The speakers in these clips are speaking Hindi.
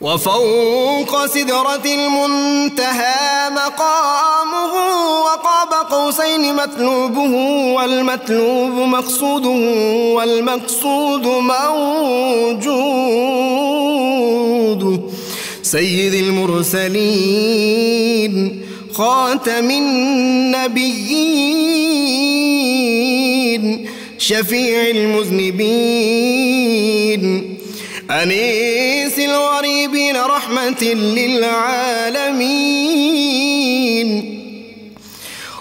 وفوق سدرة المنتهى مقامه وقاب قوسين مطلوبه والمطلوب مقصوده والمقصود موجود سيد المرسلين خاتم النبيين شفيع المذنبين أنيس الغريبين رحمة للعالمين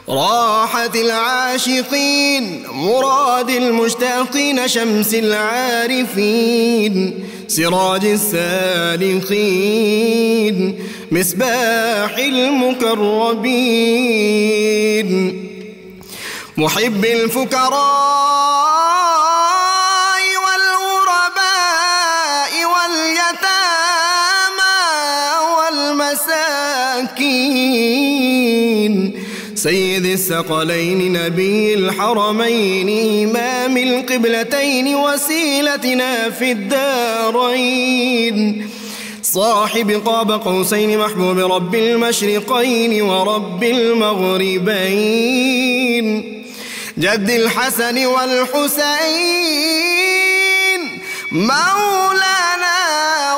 راحة العاشقين مراد المشتاقين شمس العارفين سراج السالخين مصباح المكربين محب الفقراء والغرباء واليتامى والمساكين سيد الثقلين نبي الحرمين إمام القبلتين وسيلتنا في الدارين صاحب قاب قوسين محبوب رب المشرقين ورب المغربين جد الحسن والحسين مولانا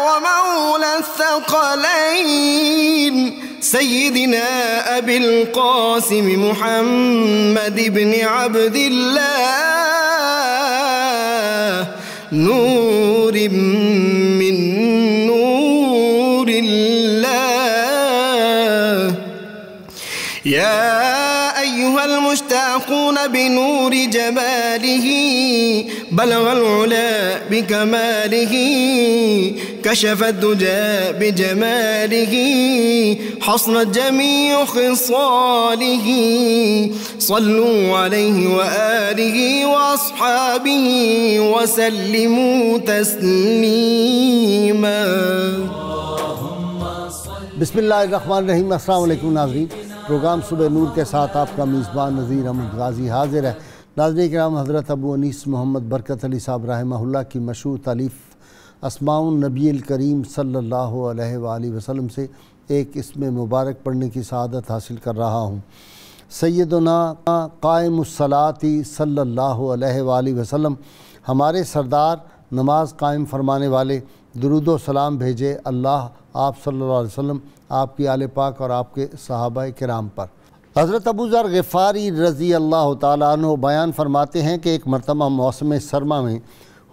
ومولى الثقلين سيدنا أبي القاسم محمد بن عبد الله نور يخلقون بنور جماله بلغ العلا بكماله كشف الدجى بجماله حصنت جميع خصاله صلوا عليه وآله وأصحابه وسلموا تسليما بسم الله الرحمن الرحیم السلام علیکم ناظرین प्रोग्राम सुबह नूर के साथ आपका मेज़बान नज़ीर अहमद गाजी हाजिर है नाजन कराम हज़रत अबू अनीस मोहम्मद बरकत अली साहब रहमल्ला की मशहूर तालीफ़ असमाउन नबी करीम सल्ला वसम से एक इसमें मुबारक पढ़ने की शहादत हासिल कर रहा हूँ सैदना कायमसलाती सल्ला वसलम हमारे सरदार नमाज कायम फरमाने वाले दरुद सलाम भेजे अल्लाह आप सल्ला वसम आपकी आल पाक और आपके सहाबा कराम पर हज़रत अबूज़र गफ़ारी रज़ी अल्लाह तु बयान फरमाते हैं कि एक मरतबा मौसम सरमा में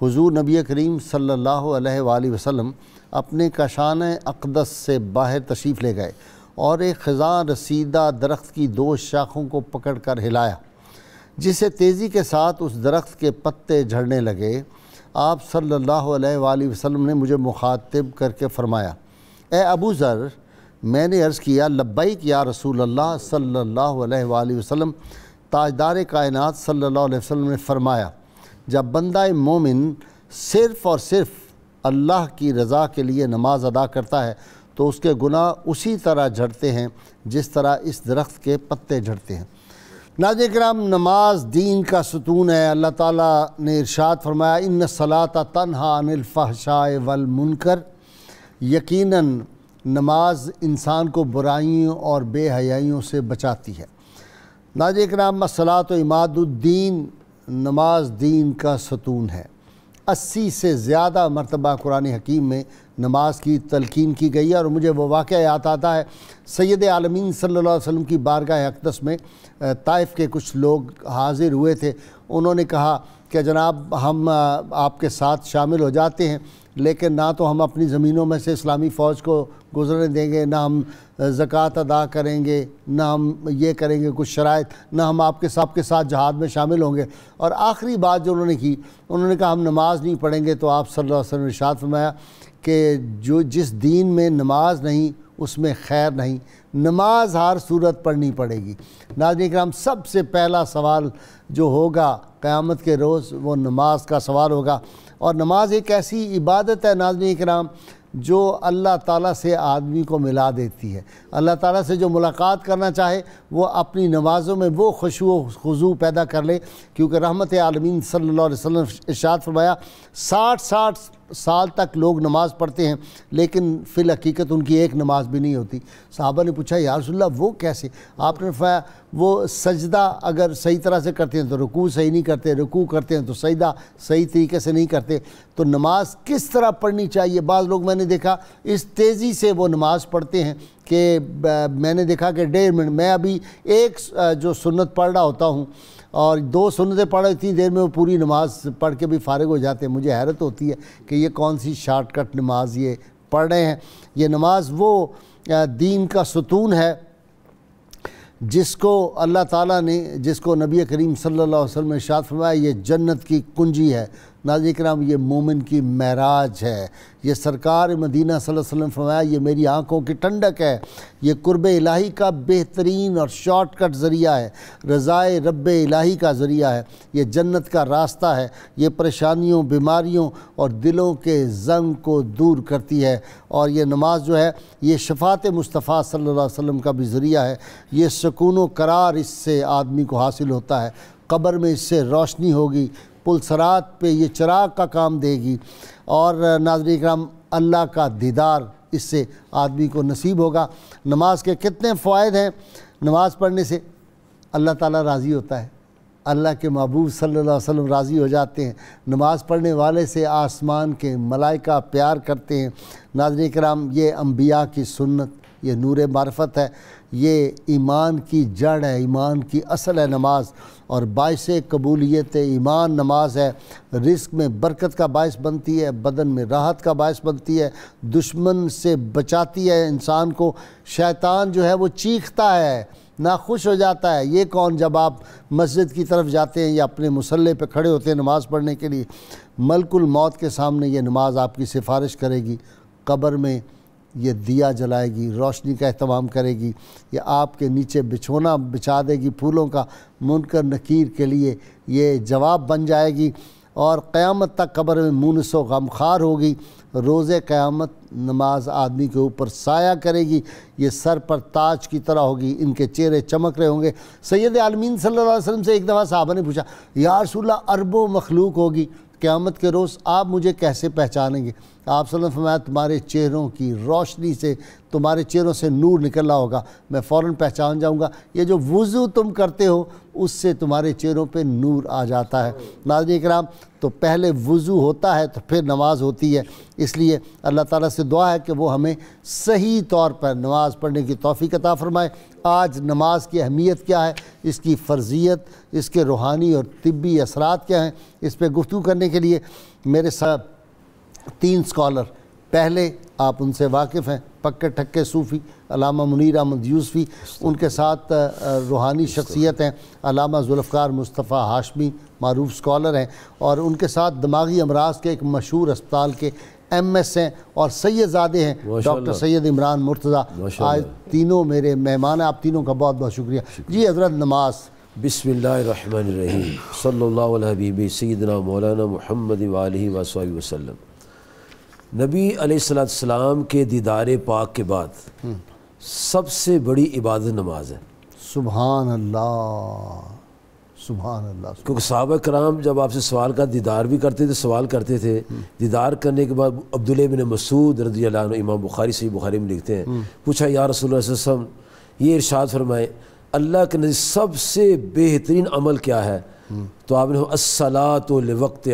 हजू नबी करीम सल्ला वसलम अपने कशान अकदस से बाहर तशरीफ़ ले गए और एक ख़जा रसीदा दरख्त की दो शाखों को पकड़ कर हिलाया जिसे तेज़ी के साथ उस दरख्त के पत्ते झड़ने लगे आप सल्ला अलैहि ने मुझे मुखातिब करके फ़रमाया ए अबू ज़र मैंने अर्ज़ किया लब्बैक या रसूल अल्लाह सल्लल्लाहु अलैहि वसल्लम ताजदार कायनात सल्लल्लाहु अलैहि ने फरमाया जब बंदा मोमिन सिर्फ़ और सिर्फ़ अल्लाह की रज़ा के लिए नमाज़ अदा करता है तो उसके गुनाह उसी तरह झड़ते हैं जिस तरह इस दरख्त के पत्ते झड़ते हैं नाज कराम नमाज दीन का सुतून है अल्लाह ताला ने इरशाद फरमाया इन सलात तनहा अनिलफ़ाशाए वलमुनकर यकीनन नमाज इंसान को बुराइयों और बेहयाइयों से बचाती है नाज कराम तो इमादुद्दीन नमाज दीन का सतून है अस्सी से ज़्यादा मरतबा कुरान हकीम में नमाज की तलकिन की गई है और मुझे वो वाक़ याद आता है सैद आलमीन सल्ला वसम की बारगाह अकदस में ताइफ़ के कुछ लोग हाजिर हुए थे उन्होंने कहा कि जनाब हम आपके साथ शामिल हो जाते हैं लेकिन ना तो हम अपनी ज़मीनों में से इस्लामी फ़ौज को गुजरने देंगे ना हम ज़क़़त अदा करेंगे ना हम ये करेंगे कुछ शराइ ना हम आपके सब के साथ जहाद में शामिल होंगे और आखिरी बात जो उन्होंने की उन्होंने कहा हम नमाज़ नहीं पढ़ेंगे तो आप सल्लल्लाहु अलैहि वसल्लम फरमाया कि जो जिस दीन में नमाज नहीं उसमें खैर नहीं नमाज हर सूरत पढ़नी पड़ेगी नाजन कराम सबसे पहला सवाल जो होगा क़्यामत के रोज़ वो नमाज का सवाल होगा और नमाज एक ऐसी इबादत है नाजमी कराम जो अल्लाह ताला से आदमी को मिला देती है अल्लाह ताला से जो मुलाकात करना चाहे वो अपनी नमाज़ों में वो खुशू पैदा कर ले क्योंकि रहमत आलमीन सल्ला वसम इर्शाद फरमाया साठ साठ साल तक लोग नमाज़ पढ़ते हैं लेकिन फ़िल हकीकत उनकी एक नमाज भी नहीं होती साहबा ने पूछा यार वो कैसे आपने फाया वो सजदा अगर सही तरह से करते हैं तो रुकू सही नहीं करते रुकू करते हैं तो सजदा सही तरीके से नहीं करते तो नमाज किस तरह पढ़नी चाहिए बाद लोग मैंने देखा इस तेज़ी से वो नमाज़ पढ़ते हैं कि मैंने देखा कि डेढ़ मिनट मैं अभी एक जो सुन्नत पढ़ रहा होता हूँ और दो सुनते पढ़ इतनी देर में वो पूरी नमाज पढ़ के भी फारग हो जाते हैं मुझे हैरत होती है कि ये कौन सी शार्टकट नमाज ये पढ़ रहे हैं ये नमाज वो दीन का सतून है जिसको अल्लाह ताला ने जिसको नबी करीम सल्लल्लाहु अलैहि वसल्लम ने शाद फरमाया ये जन्नत की कुंजी है नाजिक राम ये मोमिन की महराज है ये सरकार मदीना वसल्लम फरमाया ये मेरी आँखों की ठंडक है ये कुर्ब इलाही का बेहतरीन और शॉर्टकट ज़रिया है रज़ाए रब इलाही का ज़रिया है ये जन्नत का रास्ता है ये परेशानियों बीमारियों और दिलों के जंग को दूर करती है और ये नमाज जो है ये शफात मुस्तफ़ा सल्ला वसम का भी ज़रिया है ये सुकून करार इससे आदमी को हासिल होता है कब्र में इससे रोशनी होगी पुलसरात पे ये चराग का काम देगी और नाजरी कराम अल्लाह का दीदार इससे आदमी को नसीब होगा नमाज के कितने फ़ायदे हैं नमाज पढ़ने से अल्लाह ताला राज़ी होता है अल्लाह के महबूब सल्लल्लाहु अलैहि वसल्लम राज़ी हो जाते हैं नमाज पढ़ने वाले से आसमान के मलाइका प्यार करते हैं नाजर कराम ये अम्बिया की सुन्नत ये नूर मार्फत है ये ईमान की जड़ है ईमान की असल है नमाज और बायस कबूलियत ईमान नमाज है रिस्क में बरकत का बायस बनती है बदन में राहत का बायस बनती है दुश्मन से बचाती है इंसान को शैतान जो है वो चीखता है ना ख़ुश हो जाता है ये कौन जब आप मस्जिद की तरफ जाते हैं या अपने मुसल्ले पे खड़े होते हैं नमाज़ पढ़ने के लिए मलकुल मौत के सामने ये नमाज़ आपकी सिफारिश करेगी कब्र में ये दिया जलाएगी रोशनी का अहतमाम करेगी ये आपके नीचे बिछोना बिछा देगी फूलों का मुनकर नकीर के लिए ये जवाब बन जाएगी और क़यामत तक कब्र में मुनसो गम गमखार होगी रोज़ क़यामत नमाज आदमी के ऊपर साया करेगी ये सर पर ताज की तरह होगी इनके चेहरे चमक रहे होंगे सैद आलमीन सल्लल्लाहु अलैहि वसल्लम से एक दफ़ा साहबा ने पूछा यारसोल्ला अरबों मखलूक होगी क़्यामत के रोज़ आप मुझे कैसे पहचानेंगे आप सल फरमाया तुम्हारे चेहरों की रोशनी से तुम्हारे चेहरों से नूर रहा होगा मैं फ़ौर पहचान जाऊँगा ये जो वज़ू तुम करते हो उससे तुम्हारे चेहरों पे नूर आ जाता है नाजन कराम तो पहले वज़ू होता है तो फिर नमाज होती है इसलिए अल्लाह ताला से दुआ है कि वो हमें सही तौर पर नमाज़ पढ़ने की तोफ़ी कता फ़रमाए आज नमाज की अहमियत क्या है इसकी फ़र्जियत इसके रूहानी और तबी असरात क्या हैं इस पर गुफ्तु करने के लिए मेरे साथ तीन स्कॉलर पहले आप उनसे वाकिफ़ हैं पक्के ठक्के सूफ़ी अलामा मुनीर अहमद यूसफ़ी उनके साथ रूहानी शख्सियत हैं अलामा जुल्फ़ार मुस्तफ़ा हाशमी मरूफ स्कॉलर हैं और उनके साथ दिमागी अमराज के एक मशहूर अस्पताल के एम एस हैं और सैदजादे हैं डॉक्टर सैयद इमरान मुर्तज़ा आज तीनों मेरे मेहमान हैं आप तीनों का बहुत बहुत शुक्रिया जी हजरत नमाज बसमीम सैदना मौलाना महमद वाली नबी अलैहिस्सलाम के दीदार पाक के बाद सबसे बड़ी इबादत नमाज है सुबहान अल्लाह सुबहान अल्लाह क्योंकि साहब कराम जब आपसे सवाल का दीदार भी करते थे सवाल करते थे दीदार करने के बाद अब्दुल्ल बिन मसूद रजी इमाम बुखारी से बुखारी में लिखते हैं पूछा या रसूल वसम ये इरशाद फरमाए अल्लाह के नज़र सबसे बेहतरीन अमल क्या है तो आपने असला तो वक्त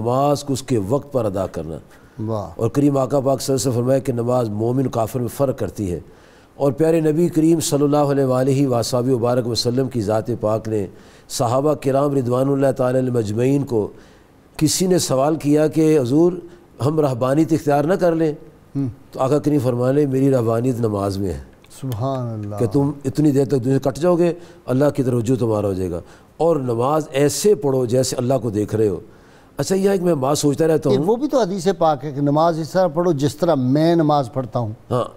नमाज को उसके वक्त पर अदा करना और करीम आका पाक सर से फरमाया कि नमाज मोमिन काफिर में फ़र्क करती है और प्यारे नबी करीम सल्ला वसाब वबारक वसलम की ज़ात पाक ने सहाबा कराम रिदवानल्ला तमजमैन को किसी ने सवाल किया कि हजूर हम रहबानियत इख्तियार ना कर लें हम्म। तो आका करीम फरमा लें मेरी रहबानियत नमाज में है कि तुम इतनी देर तक दुनिया कट जाओगे अल्लाह की तरफ तुम्हारा हो जाएगा और नमाज ऐसे पढ़ो जैसे अल्लाह को देख रहे हो अच्छा यह एक मैं बात सोचता रहता हूँ वो भी तो हदीस पाक है कि नमाज इस तरह पढ़ो जिस तरह मैं नमाज पढ़ता हूँ हाँ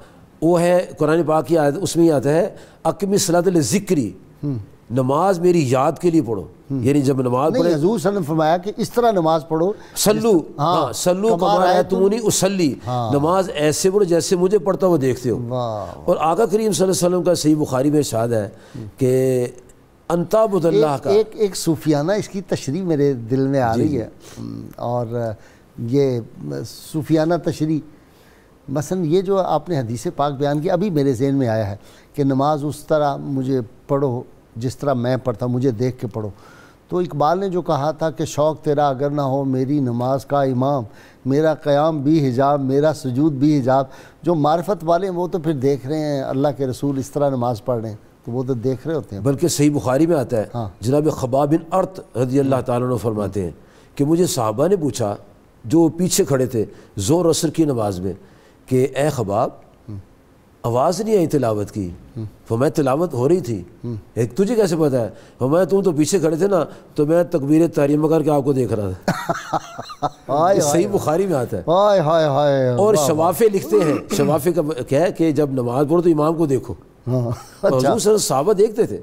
वो है कुरान पाक की आयत उसमें आता है अकमी सलात ज़िक्री हम्म। नमाज मेरी याद के लिए पढ़ो हम्म। यानी जब नमाज पढ़े हजूर सल्लम फरमाया कि इस तरह नमाज पढ़ो सल्लू हाँ, हाँ सल्लू कमाया तुम नहीं उसली हाँ। नमाज ऐसे पढ़ो जैसे मुझे पढ़ता हुआ देखते हो और आका करीम सल्लल्लाहु अलैहि वसल्लम का सही बुखारी में शाद है हम्म। कि अंताबुदल्ला का एक एक सूफियाना इसकी तशरी मेरे दिल में आ रही है और ये सूफियाना तशरी मसन ये जो आपने हदीस पाक बयान किया अभी मेरे जहन में आया है कि नमाज उस तरह मुझे पढ़ो जिस तरह मैं पढ़ता मुझे देख के पढ़ो तो इकबाल ने जो कहा था कि शौक़ तेरा अगर ना हो मेरी नमाज का इमाम मेरा क़याम भी हिजाब मेरा सजूद भी हिजाब जो मार्फत वाले हैं वो तो फिर देख रहे हैं अल्लाह के रसूल इस तरह नमाज़ पढ़ रहे हैं तो वो तो देख रहे होते हैं बल्कि सही बुखारी में आता है हाँ। जनाब खबा बिन अर्थ रजी अल्लाह तुम फरमाते हैं कि मुझे साहबा ने पूछा जो पीछे खड़े थे ज़ोर असर की नमाज में कि ए खबाब हम्म। आवाज़ नहीं आई तिलावत की हम्म। मैं तिलावत हो रही थी हम्म। एक तुझे कैसे पता है फरमाया तुम तो पीछे खड़े थे ना तो मैं तकबीर तारीम करके आपको देख रहा था सही बुखारी में आता है हाय हाय हाय और शवाफे लिखते हैं शवाफे का क्या है कि जब नमाज पढ़ो तो इमाम को देखो हाँ। अच्छा। हजूर साहबा देखते थे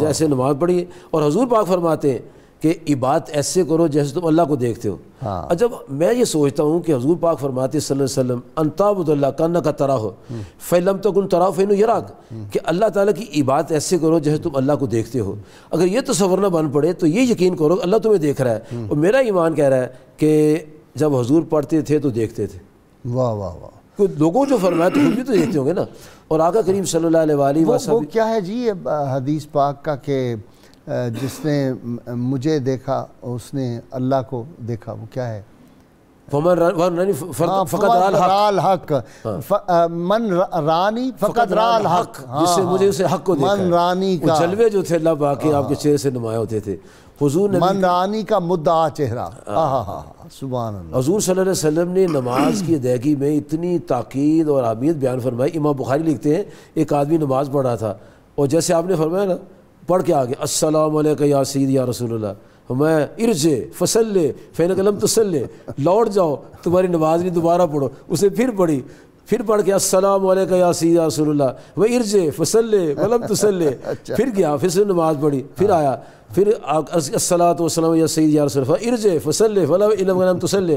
जैसे नमाज पढ़िए और हजूर पाक फरमाते हैं कि इबादत ऐसे करो जैसे तुम अल्लाह को देखते हो हाँ। जब मैं ये सोचता हूँ कि हजूर पाक फरमाते वसल्लम अनताबुल्ला काना का तरा हो फ़ैलम तो गुन तरा फ़ैन यराग कि अल्लाह ताला की इबादत ऐसे करो जैसे तुम अल्लाह को देखते हो अगर ये तस्वर ना बन पड़े तो ये यकीन करो अल्लाह तुम्हें देख रहा है और मेरा ईमान कह रहा है कि जब हजूर पढ़ते थे तो देखते थे वाह वाह वाह तो लोगों जो फरमाया तो खुद भी तो देखते होंगे ना और आका करीम सल्लल्लाहु अलैहि वसल्लम वो, वो क्या है जी हदीस पाक का कि जिसने मुझे देखा उसने अल्लाह को देखा वो क्या है फमन हाँ, हाँ। रानी फकत हक मन रानी फकत राल हक जिससे हाँ, मुझे उसे हक को देखा मन रानी का जलवे जो थे अल्लाह पाक आपके चेहरे से नुमाया होते थे हुजूर का मुद्दा चेहरा हाँ। सुबह हजूर सल्लम ने नमाज की अदायगी में इतनी ताक़द और अहमियत बयान फरमाई इमाम बुखारी लिखते हैं एक आदमी नमाज पढ़ रहा था और जैसे आपने फरमाया ना पढ़ के आगे असल या सीद या रसूल मैं इर्जे फसल ले फ़ैन कलम तसल लौट जाओ तुम्हारी नमाज नहीं दोबारा पढ़ो उसे फिर पढ़ी फिर पढ़ के असलम वालेकुम या सैयद रसूलुल्लाह व इर्ज फसल्ले वलम तसल्ले अच्छा। फिर गया फिर से नमाज पढ़ी फिर हाँ। आया फिर असला वसलम या सैयद या रसूल इर्ज फसल्ले वलम इलम वलम तसल्ले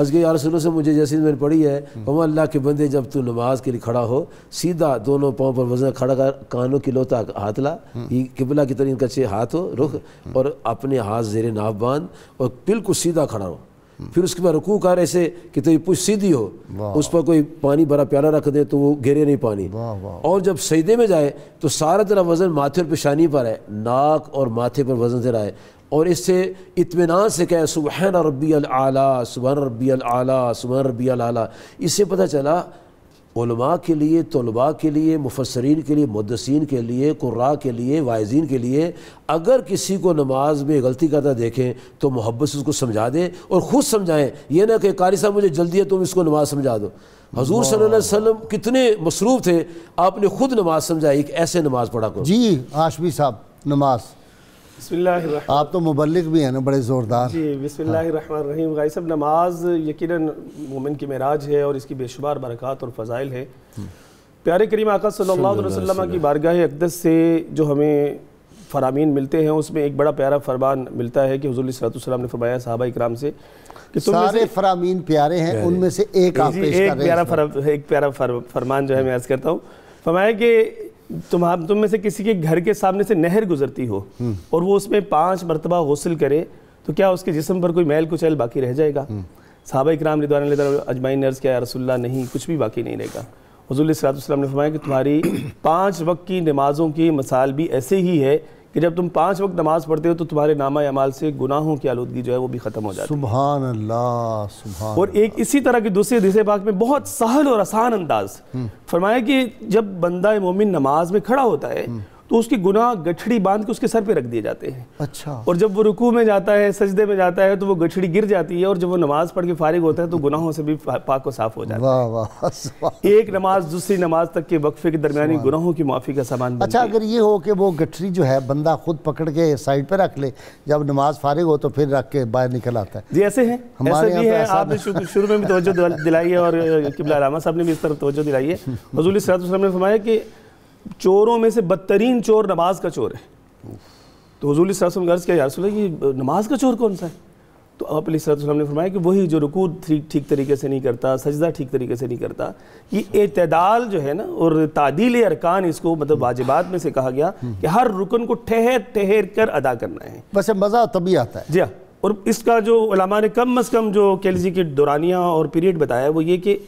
अजगे या रसूल से मुझे जैसी मैंने पढ़ी है वमा हम्म। अल्लाह के बंदे जब तू नमाज के लिए खड़ा हो सीधा दोनों पाँव पर वजन खड़ा कर कानों की लोता हाथ ला हम्म। किबला की तरह इनका हाथ हो रुख हम्म। और अपने हाथ जेर नाफ बांध और बिल्कुल सीधा खड़ा हो फिर उसके बाद रुकू कार ऐसे कि तो ये पुश सीधी हो उस पर कोई पानी भरा प्याला रख दे तो वो घेरे नहीं पानी और जब सईदे में जाए तो सारा तरह वजन माथे और पेशानी पर है नाक और माथे पर वजन जरा है और इससे इतमान से कहे सुबह रबी अल आला सुबह रबी अल आला सुबह रबी अल आला इससे पता चला के लिए तलबा के लिए मुफसरीन के लिए मुदसिन के लिए कुर्रा के लिए वायजीन के लिए अगर किसी को नमाज में गलती करता देखें तो मोहब्बत से उसको समझा दें और ख़ुद समझाएं यह ना कि कारी साहब मुझे जल्दी है तुम इसको नमाज समझा दो हजूर सल अलैहि कितने मसरूफ़ थे आपने ख़ुद नमाज समझाई एक ऐसे नमाज पढ़ा करो जी आशमी साहब नमाज़ आप तो मुबलिक भी हैं ना बड़े ज़ोरदार जी बिसमीम गाई सब नमाज यकीन मोमिन की मेराज है और इसकी बेशुमार बरक़ात और फ़जाइल है हम्म। प्यारे करीम आका सल्लल्लाहु अलैहि वसल्लम की बारगाह अकदस से जो हमें फरामीन मिलते हैं उसमें एक बड़ा प्यारा फरमान मिलता है कि हजूल सलाम ने फरमाया साहबा इक्राम से कि तुम सारे फरामीन प्यारे हैं उनमें से एक आप पेश एक प्यारा फर, एक प्यारा फर, फरमान जो है मैं अर्ज़ करता हूँ फरमाया कि तुम आप तुम में से किसी के घर के सामने से नहर गुजरती हो हम्म। और वो उसमें पांच मरतबा हौसल करे तो क्या उसके जिसम पर कोई मैल कुचैल बाकी रह जाएगा हम्म। साहबा इक्राम रिदवान नर्स क्या रसुल्ला नहीं कुछ भी बाकी नहीं रहेगा हजूल सलाम ने फरमाया कि तुम्हारी पाँच वक्त की नमाज़ों की मसाल भी ऐसे ही है कि जब तुम पांच वक्त नमाज पढ़ते हो तो तुम्हारे नामा अमाल से गुनाहों की आलूदगी जो है वो भी ख़त्म हो जाती है सुबहान और एक इसी तरह की दूसरे दिशे बाग में बहुत सहल और आसान अंदाज हम्म। फरमाया कि जब बंदा मोमिन नमाज में खड़ा होता है हम्म। तो उसकी गुना गठड़ी बांध के उसके सर पे रख दिए जाते हैं अच्छा और जब वो रुकू में जाता है सजदे में जाता है तो वो गठड़ी गिर जाती है और जब वो नमाज पढ़ के फारिग होता है तो गुनाहों से भी पाक को साफ हो जाता है वाह वाह एक नमाज दूसरी नमाज तक के वक्फे के दरमियानी गुनाहों की माफ़ी का सामान अच्छा अगर ये हो कि वो गठरी जो है बंदा खुद पकड़ के साइड पर रख ले जब नमाज फारिग हो तो फिर रख के बाहर निकल आता है जी ऐसे हमारे भी तो है आपने शुरू में भी तोज्जो दिलाई है और किबला साहब ने भी इस तरफ तोज्जो दिलाई है हजूल ने फरमाया कि चोरों में से बदतरीन चोर नमाज का चोर है तो हजूल सरसम गर्ज किया यारसूल कि नमाज का चोर कौन सा है तो आप सलाम ने फरमाया कि वही जो रुकू ठीक तरीके से नहीं करता सजदा ठीक तरीके से नहीं करता ये एतदाल जो है ना और तादील अरकान इसको मतलब वाजिबात में से कहा गया कि हर रुकन को ठहर ठहर कर अदा करना है वैसे मज़ा तभी आता है जी हाँ, और इसका जो ने कम अज़ कम जो कैलजी की दौरानिया और पीरियड बताया वो ये कि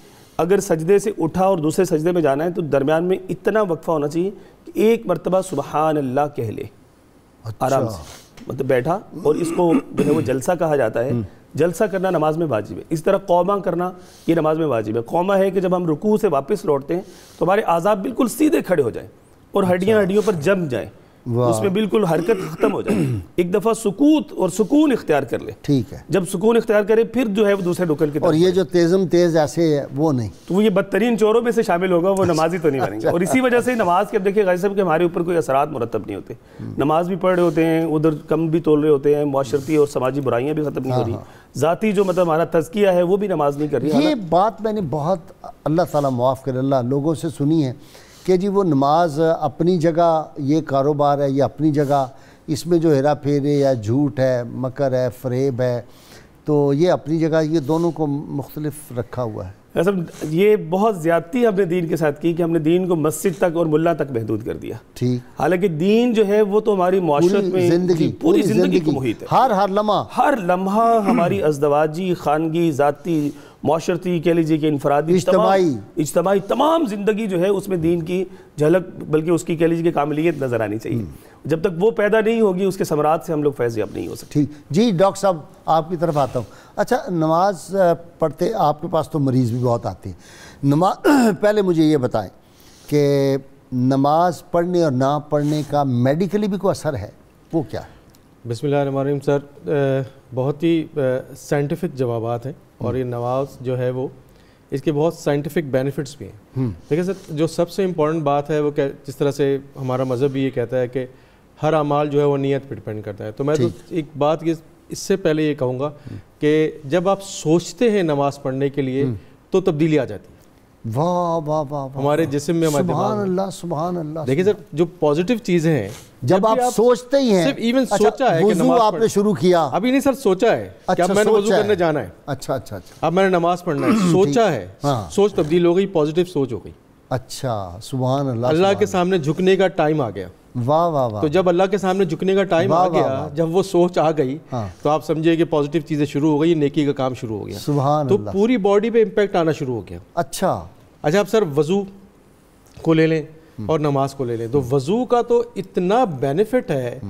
अगर सजदे से उठा और दूसरे सजदे में जाना है तो दरमियान में इतना वक्फा होना चाहिए कि एक मरतबा सुबहान अल्लाह कह ले अच्छा। आराम से मतलब बैठा और इसको जो है वो जलसा कहा जाता है हम्म। जलसा करना नमाज में वाजिब है इस तरह कौमा करना ये नमाज में वाजिब है कौमा है कि जब हम रुकू से वापस लौटते हैं तो हमारे आज़ाब बिल्कुल सीधे खड़े हो जाएँ और अच्छा। हड्डियाँ हड्डियों पर जम जाएँ उसमें बिल्कुल हरकत खत्म हो जाए एक दफ़ा सुकूत और सुकून इख्तियार कर ले ठीक है जब सुकून इख्तियार करे फिर जो है वो दूसरे रुकन की और ये जो तेज़म तेज़ ऐसे है वो नहीं तो वो ये बदतरीन चोरों में से शामिल होगा वो अच्छा। नमाजी तो नहीं अच्छा। बनेंगे और इसी वजह से नमाज के अब देखिए गाजी साहब के हमारे ऊपर कोई असरात मुरतब नहीं होते हम्म। नमाज भी पढ़ रहे होते हैं उधर कम भी तोल रहे होते हैं माशरती और समाजी बुराइयाँ भी ख़त्म नहीं हो रही हाँ, हाँ। ज़ाती जो मतलब हमारा तजकिया है वो भी नमाज नहीं कर रही ये बात मैंने बहुत अल्लाह ताला माफ़ कर अल्लाह लोगों से सुनी है कि जी वो नमाज अपनी जगह ये कारोबार है ये अपनी जगह इसमें जो हेरा फेरे या झूठ है मकर है फरेब है तो ये अपनी जगह ये दोनों को मुख्तलिफ रखा हुआ है सब ये बहुत ज़्यादती हमने दीन के साथ की कि हमने दीन को मस्जिद तक और मुल्ला तक महदूद कर दिया ठीक हालांकि दीन जो है वो तो हमारी मुआशरत में जिंदगी पूरी जिंदगी की मुहित है हर हर लम्हा हर लम्हा हमारी अजदवाजी खानगी ज़ाती माशरती कह लीजिए कि इनफरादी इज्तमाही इज्तमाही तमाम ज़िंदगी जो है उसमें दीन की झलक बल्कि उसकी कह लीजिए कि कामलीत नज़र आनी चाहिए हम्म। जब तक वो पैदा नहीं होगी उसके समरात से हम लोग फैज़याब नहीं हो सकते ठीक जी डॉक्टर साहब आपकी तरफ आता हूँ अच्छा नमाज पढ़ते आपके पास तो मरीज़ भी बहुत आते हैं नमाज पहले मुझे ये बताएं कि नमाज पढ़ने और ना पढ़ने का मेडिकली भी कोई असर है वो क्या है बिसमीम सर बहुत ही साइंटिफिक जवाब हैं और ये नवाज जो है वो इसके बहुत साइंटिफिक बेनिफिट्स भी हैं देखिए हम्म। सर जो सबसे इम्पॉर्टेंट बात है वो क्या जिस तरह से हमारा मज़हब भी ये कहता है कि हर अमाल जो है वो नीयत पर डिपेंड करता है तो मैं तो एक बात इससे पहले ये कहूँगा हम्म। कि जब आप सोचते हैं नमाज पढ़ने के लिए हम्म। तो तब्दीली आ जाती है वाह वाह वाह हमारे जिसम में हमारे देखिए सर जो पॉजिटिव चीज़ें हैं जब आप, आप सोचते ही हैं सिर्फ इवन अच्छा, सोचा है कि नमाज आपने शुरू किया अभी नहीं सर सोचा है अच्छा, कि अब अच्छा, मैंने वजू करने जाना है अच्छा अच्छा अच्छा अब मैंने नमाज पढ़ना है सोचा है हाँ। सोच तब्दील हो गई पॉजिटिव सोच हो गई अच्छा सुबह अल्लाह अल्लाह के सामने झुकने का टाइम आ गया वाह वाह वाह तो जब अल्लाह के सामने झुकने का टाइम आ गया जब वो सोच आ गई हाँ। तो आप समझिए कि पॉजिटिव चीज़ें शुरू हो गई नेकी का काम शुरू हो गया सुबह तो पूरी बॉडी पे इम्पैक्ट आना शुरू हो गया अच्छा अच्छा आप सर वजू को ले लें हम्म। और नमाज को ले लें तो वज़ू का तो इतना बेनिफिट है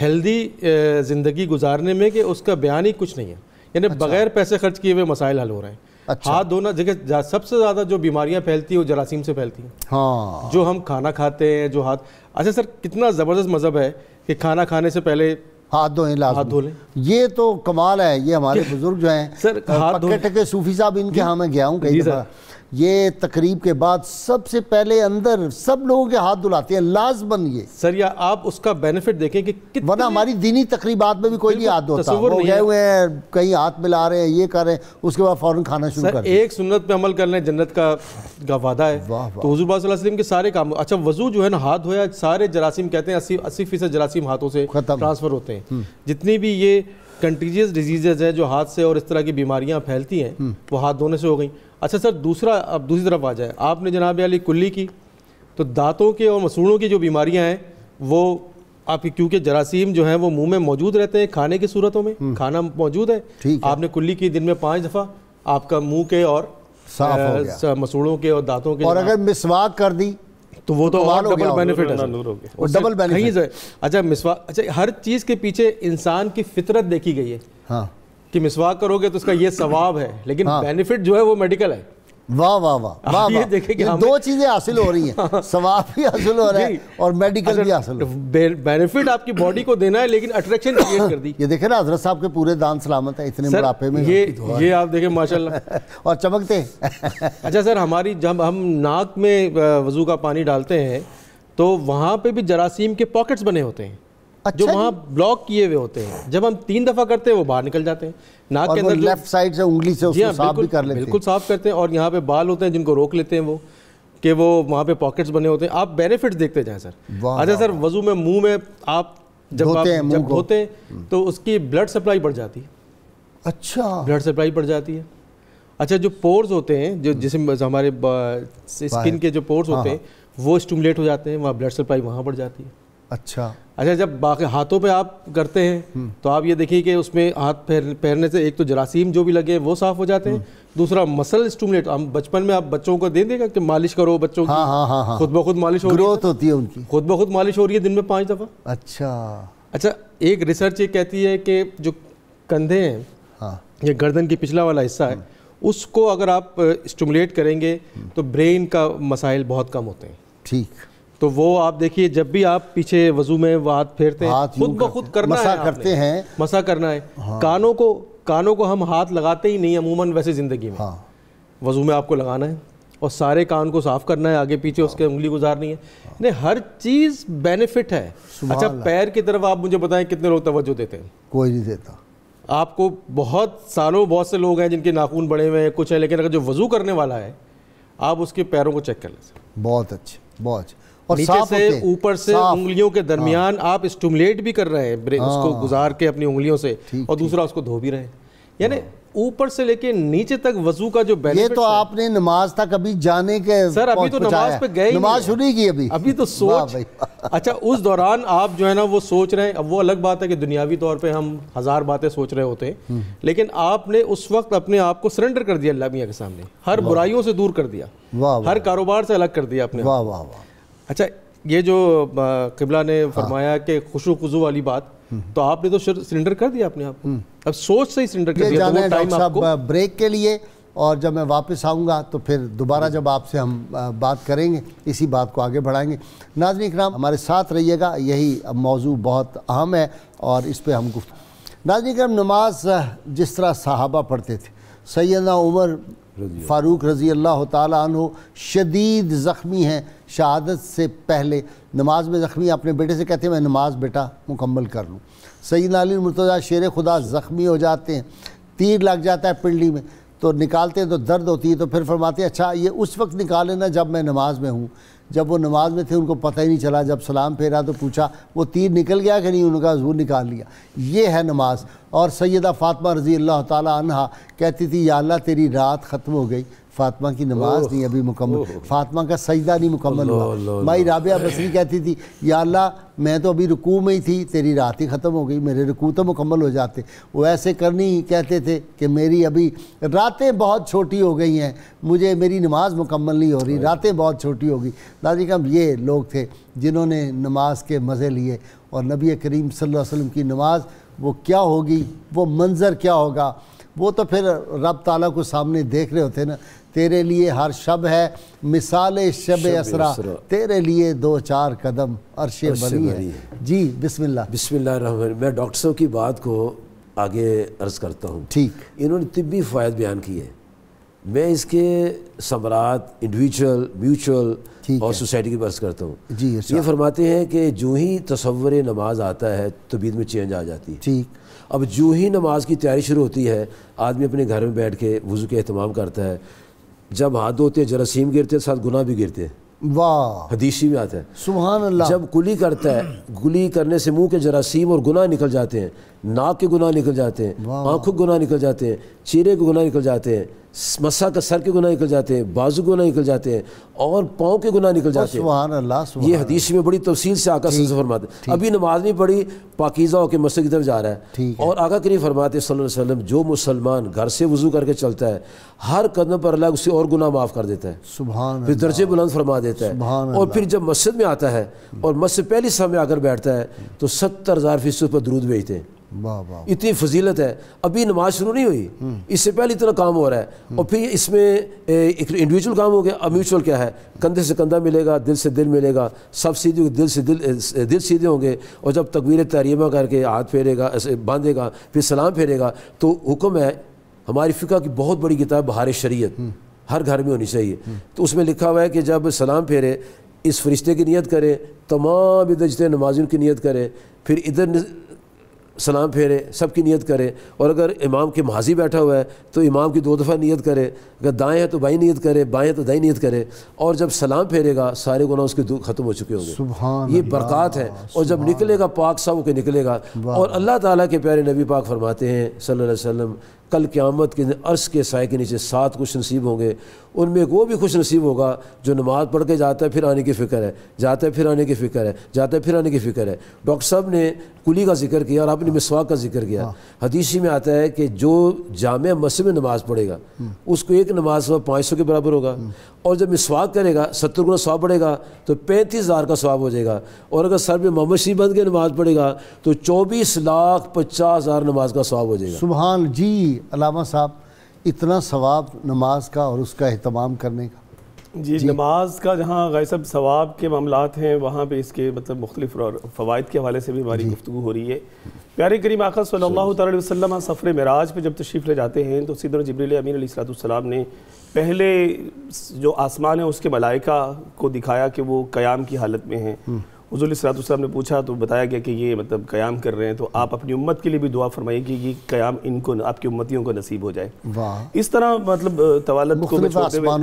हेल्दी ज़िंदगी गुजारने में कि उसका बयान ही कुछ नहीं है यानी अच्छा। बगैर पैसे खर्च किए हुए मसाइल हल हो रहे हैं अच्छा। हाथ धोना देखिए सबसे ज़्यादा जो बीमारियां फैलती है वो जरासीम से फैलती हैं हाँ जो हम खाना खाते हैं जो हाथ अच्छा सर कितना ज़बरदस्त मज़हब है कि खाना खाने से पहले हाथ धोए हाथ धो लें ये तो कमाल है ये हमारे बुजुर्ग जो हैं सर हाथ धो सूफी साहब इनके यहाँ मैं गया हूँ कई ये तकरीब के बाद सबसे पहले अंदर सब लोगों के हाथ धुलाते हैं लाजमन ये सर या आप उसका बेनिफिट देखें कि वरना हमारी दीनी तकरीबात में भी कोई नहीं हाथ धोता वो गए हुए हैं कहीं हाथ मिला रहे हैं ये कर रहे हैं उसके बाद फ़ौरन खाना शुरू कर एक सुन्नत पे अमल करना लें जन्नत का का वादा है तो हजूर वसलम के सारे काम अच्छा वजू जो है ना हाथ धोया सारे जरासीम कहते हैं अस्सी अस्सी फीसद जरासीम हाथों से ट्रांसफ़र होते हैं हम्म। जितनी भी ये कंटीजियस डिजीजेज है जो हाथ से और इस तरह की बीमारियाँ फैलती हैं हम्म। वो हाथ धोने से हो गई अच्छा सर दूसरा अब दूसरी तरफ आ जाए आपने जनाब अली कुल्ली की तो दांतों के और मसूड़ों की जो बीमारियाँ हैं वो आपकी क्योंकि जरासीम जो हैं वो मुंह में मौजूद रहते हैं खाने की सूरतों में हम्म। खाना मौजूद है आपने कुल्ली की दिन में पाँच दफ़ा आपका मुंह के और मसूड़ों के और दांतों के और अगर मिसवाक कर दी तो वो तो, तो और डबल बेनिफिट है और डबल बेनिफिट अच्छा मिसवाक अच्छा हर चीज़ के पीछे इंसान की फितरत देखी गई है हाँ कि मिसवाक करोगे तो उसका ये सवाब है लेकिन हाँ। बेनिफिट जो है वो मेडिकल है वाह वाह वाह वाह ये देखें कि दो चीज़ें हासिल हो रही हैं हाँ। सवाब भी हासिल हो रहा है और मेडिकल अच्छा, भी हासिल बेनिफिट आपकी बॉडी को देना है लेकिन अट्रैक्शन क्रिएट कर दी ये देखे ना हजरत साहब के पूरे दान सलामत है इतने बुढ़ापे में ये ये आप देखे माशाल्लाह और चमकते हैं अच्छा सर हमारी जब हम नाक में वजू का पानी डालते हैं तो वहाँ पे भी जरासीम के पॉकेट्स बने होते हैं अच्छा जो वहाँ ब्लॉक किए हुए होते हैं जब हम तीन दफा करते हैं वो बाहर निकल जाते हैं नाक के अंदर लेफ्ट साइड से उंगली से हाँ, उसको साफ भी कर लेते हैं बिल्कुल साफ करते हैं और यहाँ पे बाल होते हैं जिनको रोक लेते हैं वो कि वो वहाँ पे पॉकेट्स बने होते हैं आप बेनिफिट देखते जाए सर अच्छा सर वजू में मुंह में आप जब आप जब धोते हैं हम्म। तो उसकी ब्लड सप्लाई बढ़ जाती है अच्छा ब्लड सप्लाई बढ़ जाती है अच्छा जो पोर्स होते हैं जो हम्म। जिसम हमारे स्किन के जो पोर्स हाँ, होते हाँ। हैं वो स्टूमुलेट हो जाते हैं वहाँ ब्लड सप्लाई वहाँ बढ़ जाती है अच्छा अच्छा जब बाकी हाथों पे आप करते हैं हम्म। तो आप ये देखिए कि उसमें हाथ पहनने से एक तो जरासीम जो भी लगे वो साफ़ हो जाते हैं हम्म। दूसरा मसल स्टूमुलेट हम बचपन में आप बच्चों को दे देगा कि मालिश करो बच्चों की हाँ, हाँ, हाँ, हाँ। खुद ब खुद मालिश हो ग्रोथ होती है उनकी खुद ब खुद मालिश हो रही है दिन में पाँच दफ़ा अच्छा अच्छा एक रिसर्च ये कहती है कि जो कंधे हैं हाँ। गर्दन की पिछला वाला हिस्सा है हम्म। उसको अगर आप स्टमुलेट करेंगे तो ब्रेन का मसाइल बहुत कम होते हैं ठीक तो वो आप देखिए जब भी आप पीछे वजू में वो हाथ फेरते हैं खुद ब खुद करना मसा है करते हैं मसा करना है हाँ। कानों को कानों को हम हाथ लगाते ही नहीं अमूमन वैसे ज़िंदगी में हाँ। वजू में आपको लगाना है और सारे कान को साफ करना है आगे पीछे उसके हाँ। उंगली गुजारनी है नहीं हर चीज़ बेनिफिट है अच्छा पैर की तरफ आप मुझे बताएं कितने लोग तोज्जो देते हैं कोई नहीं देता आपको बहुत सालों बहुत से लोग हैं जिनके नाखून बड़े हुए हैं कुछ है लेकिन अगर जो वजू करने वाला है आप उसके पैरों को चेक कर लें बहुत अच्छे बहुत अच्छे और नीचे से ऊपर से उंगलियों के दरमियान हाँ। आप स्टूमुलेट भी कर रहे हैं हाँ। उसको गुजार के अपनी उंगलियों से और दूसरा उसको धो भी रहे हैं यानी ऊपर से लेके नीचे तक वजू का जो ये तो आपने नमाज तक अभी जाने के सर अभी तो नमाज पे गए नमाज शुरू की अभी अभी तो सोच अच्छा उस दौरान आप जो है ना वो सोच रहे हैं अब वो अलग बात है कि दुनियावी तौर पे हम हजार बातें सोच रहे होते हैं हम्म। लेकिन आपने उस वक्त अपने आप को सरेंडर कर दिया अल्लाह मियाँ के सामने हर बुराइयों से दूर कर दिया हर कारोबार से अलग कर दिया अपने वाह वाह वाह अच्छा ये जो किबला ने हाँ। फरमाया हाँ। कि खुशो खुजू वाली बात हम्म। तो आपने तो सिलेंडर कर दिया अपने आप हम्म। अब सोच से ही सिलेंडर कर दिया तो टाइम आपको ब्रेक के लिए और जब मैं वापस आऊँगा तो फिर दोबारा जब आपसे हम बात करेंगे इसी बात को आगे बढ़ाएंगे नाजन इकराम हमारे साथ रहिएगा यही मौजू बहुत अहम है और इस पर हम गुफ्त नाजन इकराम नमाज जिस तरह साहबा पढ़ते थे सैदा उमर फारूक रज़ी अल्लाह तु शदीद ज़ख्मी हैं शहादत से पहले नमाज में ज़ख्मी अपने बेटे से कहते हैं मैं नमाज बेटा मुकम्मल कर लूँ सईद अली मुर्तज़ा शेर खुदा ज़ख्मी हो जाते हैं तीर लग जाता है पिंडी में तो निकालते हैं तो दर्द होती है तो फिर फरमाते हैं अच्छा ये उस वक्त निकाले ना जब मैं नमाज में हूँ जब वो नमाज में थे उनको पता ही नहीं चला जब सलाम फेरा तो पूछा वो तीर निकल गया कि नहीं उनका जूर निकाल लिया ये है नमाज और सैदा फातमा रज़ी अल्लाह ताली कहती थी या अल्लाह तेरी रात ख़त्म हो गई फातमा की नमाज नहीं अभी मुकम्मल फातमा का सजदा नहीं मुकम्मल हुआ माई राबिया बसरी कहती थी या अल्लाह मैं तो अभी रुकू में ही थी तेरी रात ही ख़त्म हो गई मेरे रुकू तो मुकम्मल हो जाते वो ऐसे करनी ही कहते थे कि मेरी अभी रातें बहुत छोटी हो गई हैं मुझे मेरी नमाज मुकम्मल नहीं हो रही रातें बहुत छोटी हो गई दादी का ये लोग थे जिन्होंने नमाज के मज़े लिए और नबी करीम सल्लल्लाहु अलैहि वसल्लम की नमाज वो क्या होगी वो मंज़र क्या होगा वो तो फिर रब ताला को सामने देख रहे होते ना तेरे लिए हर शब है मिसाल शब असरा तेरे लिए दो चार कदम अरशे बनी है।, जी बिस्मिल्लाह बिस्मिल्लाह मैं डॉक्टर साहब की बात को आगे अर्ज करता हूँ ठीक इन्होंने तिब्बी फ़ायद बयान किए मैं इसके सम्राट इंडिविजुअल म्यूचुअल और सोसाइटी की बात करता हूँ जी ये फरमाते हैं कि जो ही तस्वर नमाज आता है तबीयत तो में चेंज आ जाती है ठीक अब जो ही नमाज की तैयारी शुरू होती है आदमी अपने घर में बैठ के वज़ू के अहतमाम करता है जब हाथ धोते जरासीम गिरते साथ गुना भी गिरते वाह हदीसी में आता है सुबहान अल्लाह जब गुली करता है गुली करने से मुंह के जरासीम और गुनाह निकल जाते हैं नाक के गुनाह निकल जाते हैं आंखों के गुनाह निकल जाते हैं चीरे के गुनाह निकल जाते हैं मसा का सर के गुना निकल जाते हैं बाजू गुना निकल जाते हैं और पाँव के गुना निकल जाते हैं ये हदीस में बड़ी तफसील से आका सल्लल्लाहु फरमाते अभी नमाज नहीं पड़ी पाकिज़ा होकर मस्जिद की तरफ जा रहा है और आका नहीं फरमाते वसलम जो मुसलमान घर से वजू करके चलता है हर कदम पर अल्लाह उसे और गुना माफ़ कर देता है सुबह फिर दर्जे बुलंद फरमा देता है और फिर जब मस्जिद में आता है और मस्जिद पहली समय आकर बैठता है तो सत्तर हज़ार फीसद पर दरूद भेजते हैं इतनी फजीलत है अभी नमाज शुरू नहीं हुई हम्म। इससे पहले इतना काम हो रहा है हम्म। और फिर इसमें एक इंडिविजुअल काम हो गया अब म्यूचुअल क्या है कंधे से कंधा मिलेगा दिल से दिल मिलेगा सब सीधे दिल से दिल दिल सीधे होंगे और जब तकबीर तहरीमा करके हाथ फेरेगा बांधेगा फिर सलाम फेरेगा तो हुक्म है हमारी फ़िका की बहुत बड़ी किताब बहार शरीत हम्म। हर घर में होनी चाहिए तो उसमें लिखा हुआ है कि जब सलाम फेरे इस फरिश्ते की नीयत करें तमाम इधर जितने नमाजियों की नीयत करें फिर इधर सलाम फेरें सब की नीयत करें और अगर इमाम के माजी बैठा हुआ है तो इमाम की दो दफ़ा नीयत करें अगर दाएँ हैं तो बाई नीयत करें बाएँ तो दाई नीयत करें और जब सलाम फेरेगा सारे गुना उसके दुख ख़त्म हो चुके होंगे ये बरक़ात है और जब निकलेगा पाक सब के निकलेगा और अल्लाह ताली के प्यारे नबी पाक फरमाते हैं सल वसम कल क़्यामत के अर्श के साय के नीचे सात खुश नसीब होंगे उनमें एक वो भी खुश नसीब होगा जो नमाज़ पढ़ के जाता है फिर आने की फ़िक्र है जाता है फिर आने की फ़िक्र है जाता है फिर आने की फ़िक्र है डॉक्टर साहब ने कुली का जिक्र किया और आपने मिसवाक का जिक्र किया हाँ। हदीसी में आता है कि जो जाम मस्जिद में नमाज़ पढ़ेगा हम्म। उसको एक नमाज पाँच सौ के बराबर होगा हम्म। और जब मिसवाक करेगा सत्तर गुना स्वाब पड़ेगा तो पैंतीस हज़ार का स्वाब हो जाएगा और अगर सर में मोहम्मद शी बंद के नमाज़ पढ़ेगा तो चौबीस लाख पचास हज़ार नमाज का स्वाब हो जाएगा सुबह जी अलामा साहब इतना सवाब नमाज का और उसका अहतमाम करने का जी, जी नमाज का जहाँ गए सवाब के मामला हैं वहाँ पे इसके मतलब मुख्तलिफ फ़वाद के हवाले से भी हमारी गुफ्तु हो रही है प्यारे करीम आका सल्लल्लाहु अलैहि सफ़र मराज पर जब तशरीफ़ ले जाते हैं तो सीधर जबरी अमीन सलाम ने पहले जो आसमान है उसके मलाइका को दिखाया कि वो क्याम की हालत में हैं हम्म। हजूल सरात ने पूछा तो बताया गया कि ये मतलब क़याम कर रहे हैं तो आप अपनी उम्मत के लिए भी दुआ फरमाइए कि ये क़याम इनको आपकी उम्मतियों को नसीब हो जाए इस तरह मतलब तवालत को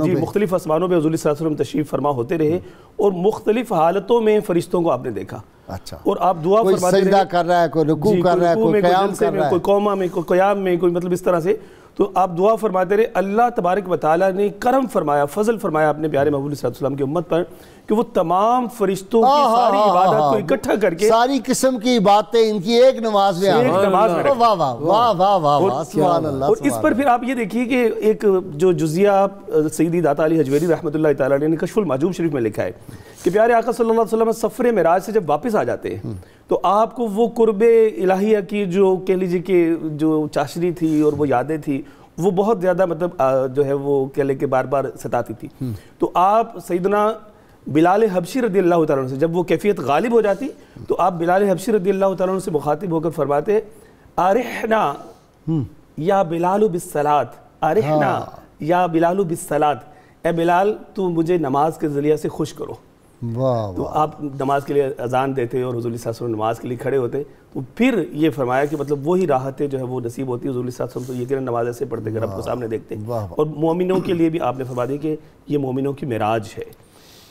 जी मुख्तलिफ आसमानों हजूल सराम तशरीफ़ फरमा होते रहे और मुख्तलिफ हालतों में फरिश्तों को आपने देखा अच्छा और आप दुआ कोई कर रहा है कोई रुकू कर रहा है कोई कोई कोई कोई कोई कोई कोई में कोई कोई में कोई मतलब इस तरह से तो आप दुआ फरमाते रहे अल्लाह तबारक वाली ने करम फरमाया फजल फरमाया अपने प्यारे महबूल की उम्मत पर कि वो तमाम फरिश्तों की सारी इबादत को इकट्ठा करके सारी किस्म की बातें इनकी एक नमाज में एक नमाज में वाह वाह वाह वाह वाह और इस पर फिर आप ये देखिए कि एक जो जुजिया सईदी दाता अली हजवेरी रहमत ने कशफुल माजूब शरीफ में लिखा है कि प्यारे आका सल्लल्लाहु अलैहि वसल्लम सफ़र राज से जब वापस आ जाते हैं तो आपको वो कुर्ब इलाहिया की जो कह लीजिए कि जो चाशनी थी और वो यादें थी वो बहुत ज़्यादा मतलब जो है वो कह लें कि बार बार सताती थी तो आप सईदना बिलाल हबशी रदी अल्लाह तन से जब वो कैफियत गालिब हो जाती तो आप बिलाल हबशी रदी अल्लाह तन से मुखातिब होकर फरमाते आरहना या बिलाल बिसलात आरहना हाँ। या बिलाल बिसलात ए बिलाल तू मुझे नमाज के ज़रिए से खुश करो तो आप नमाज के लिए अजान देते और हजूल साहब नमाज के लिए खड़े होते तो फिर ये फरमाया कि मतलब वही राहतें जो है वो नसीब होती है हजूल तो ये नमाज ऐसे पढ़ते घर आपको सामने देखते हैं और मोमिनों के लिए भी आपने फरमा दी कि ये मोमिनों की मराज है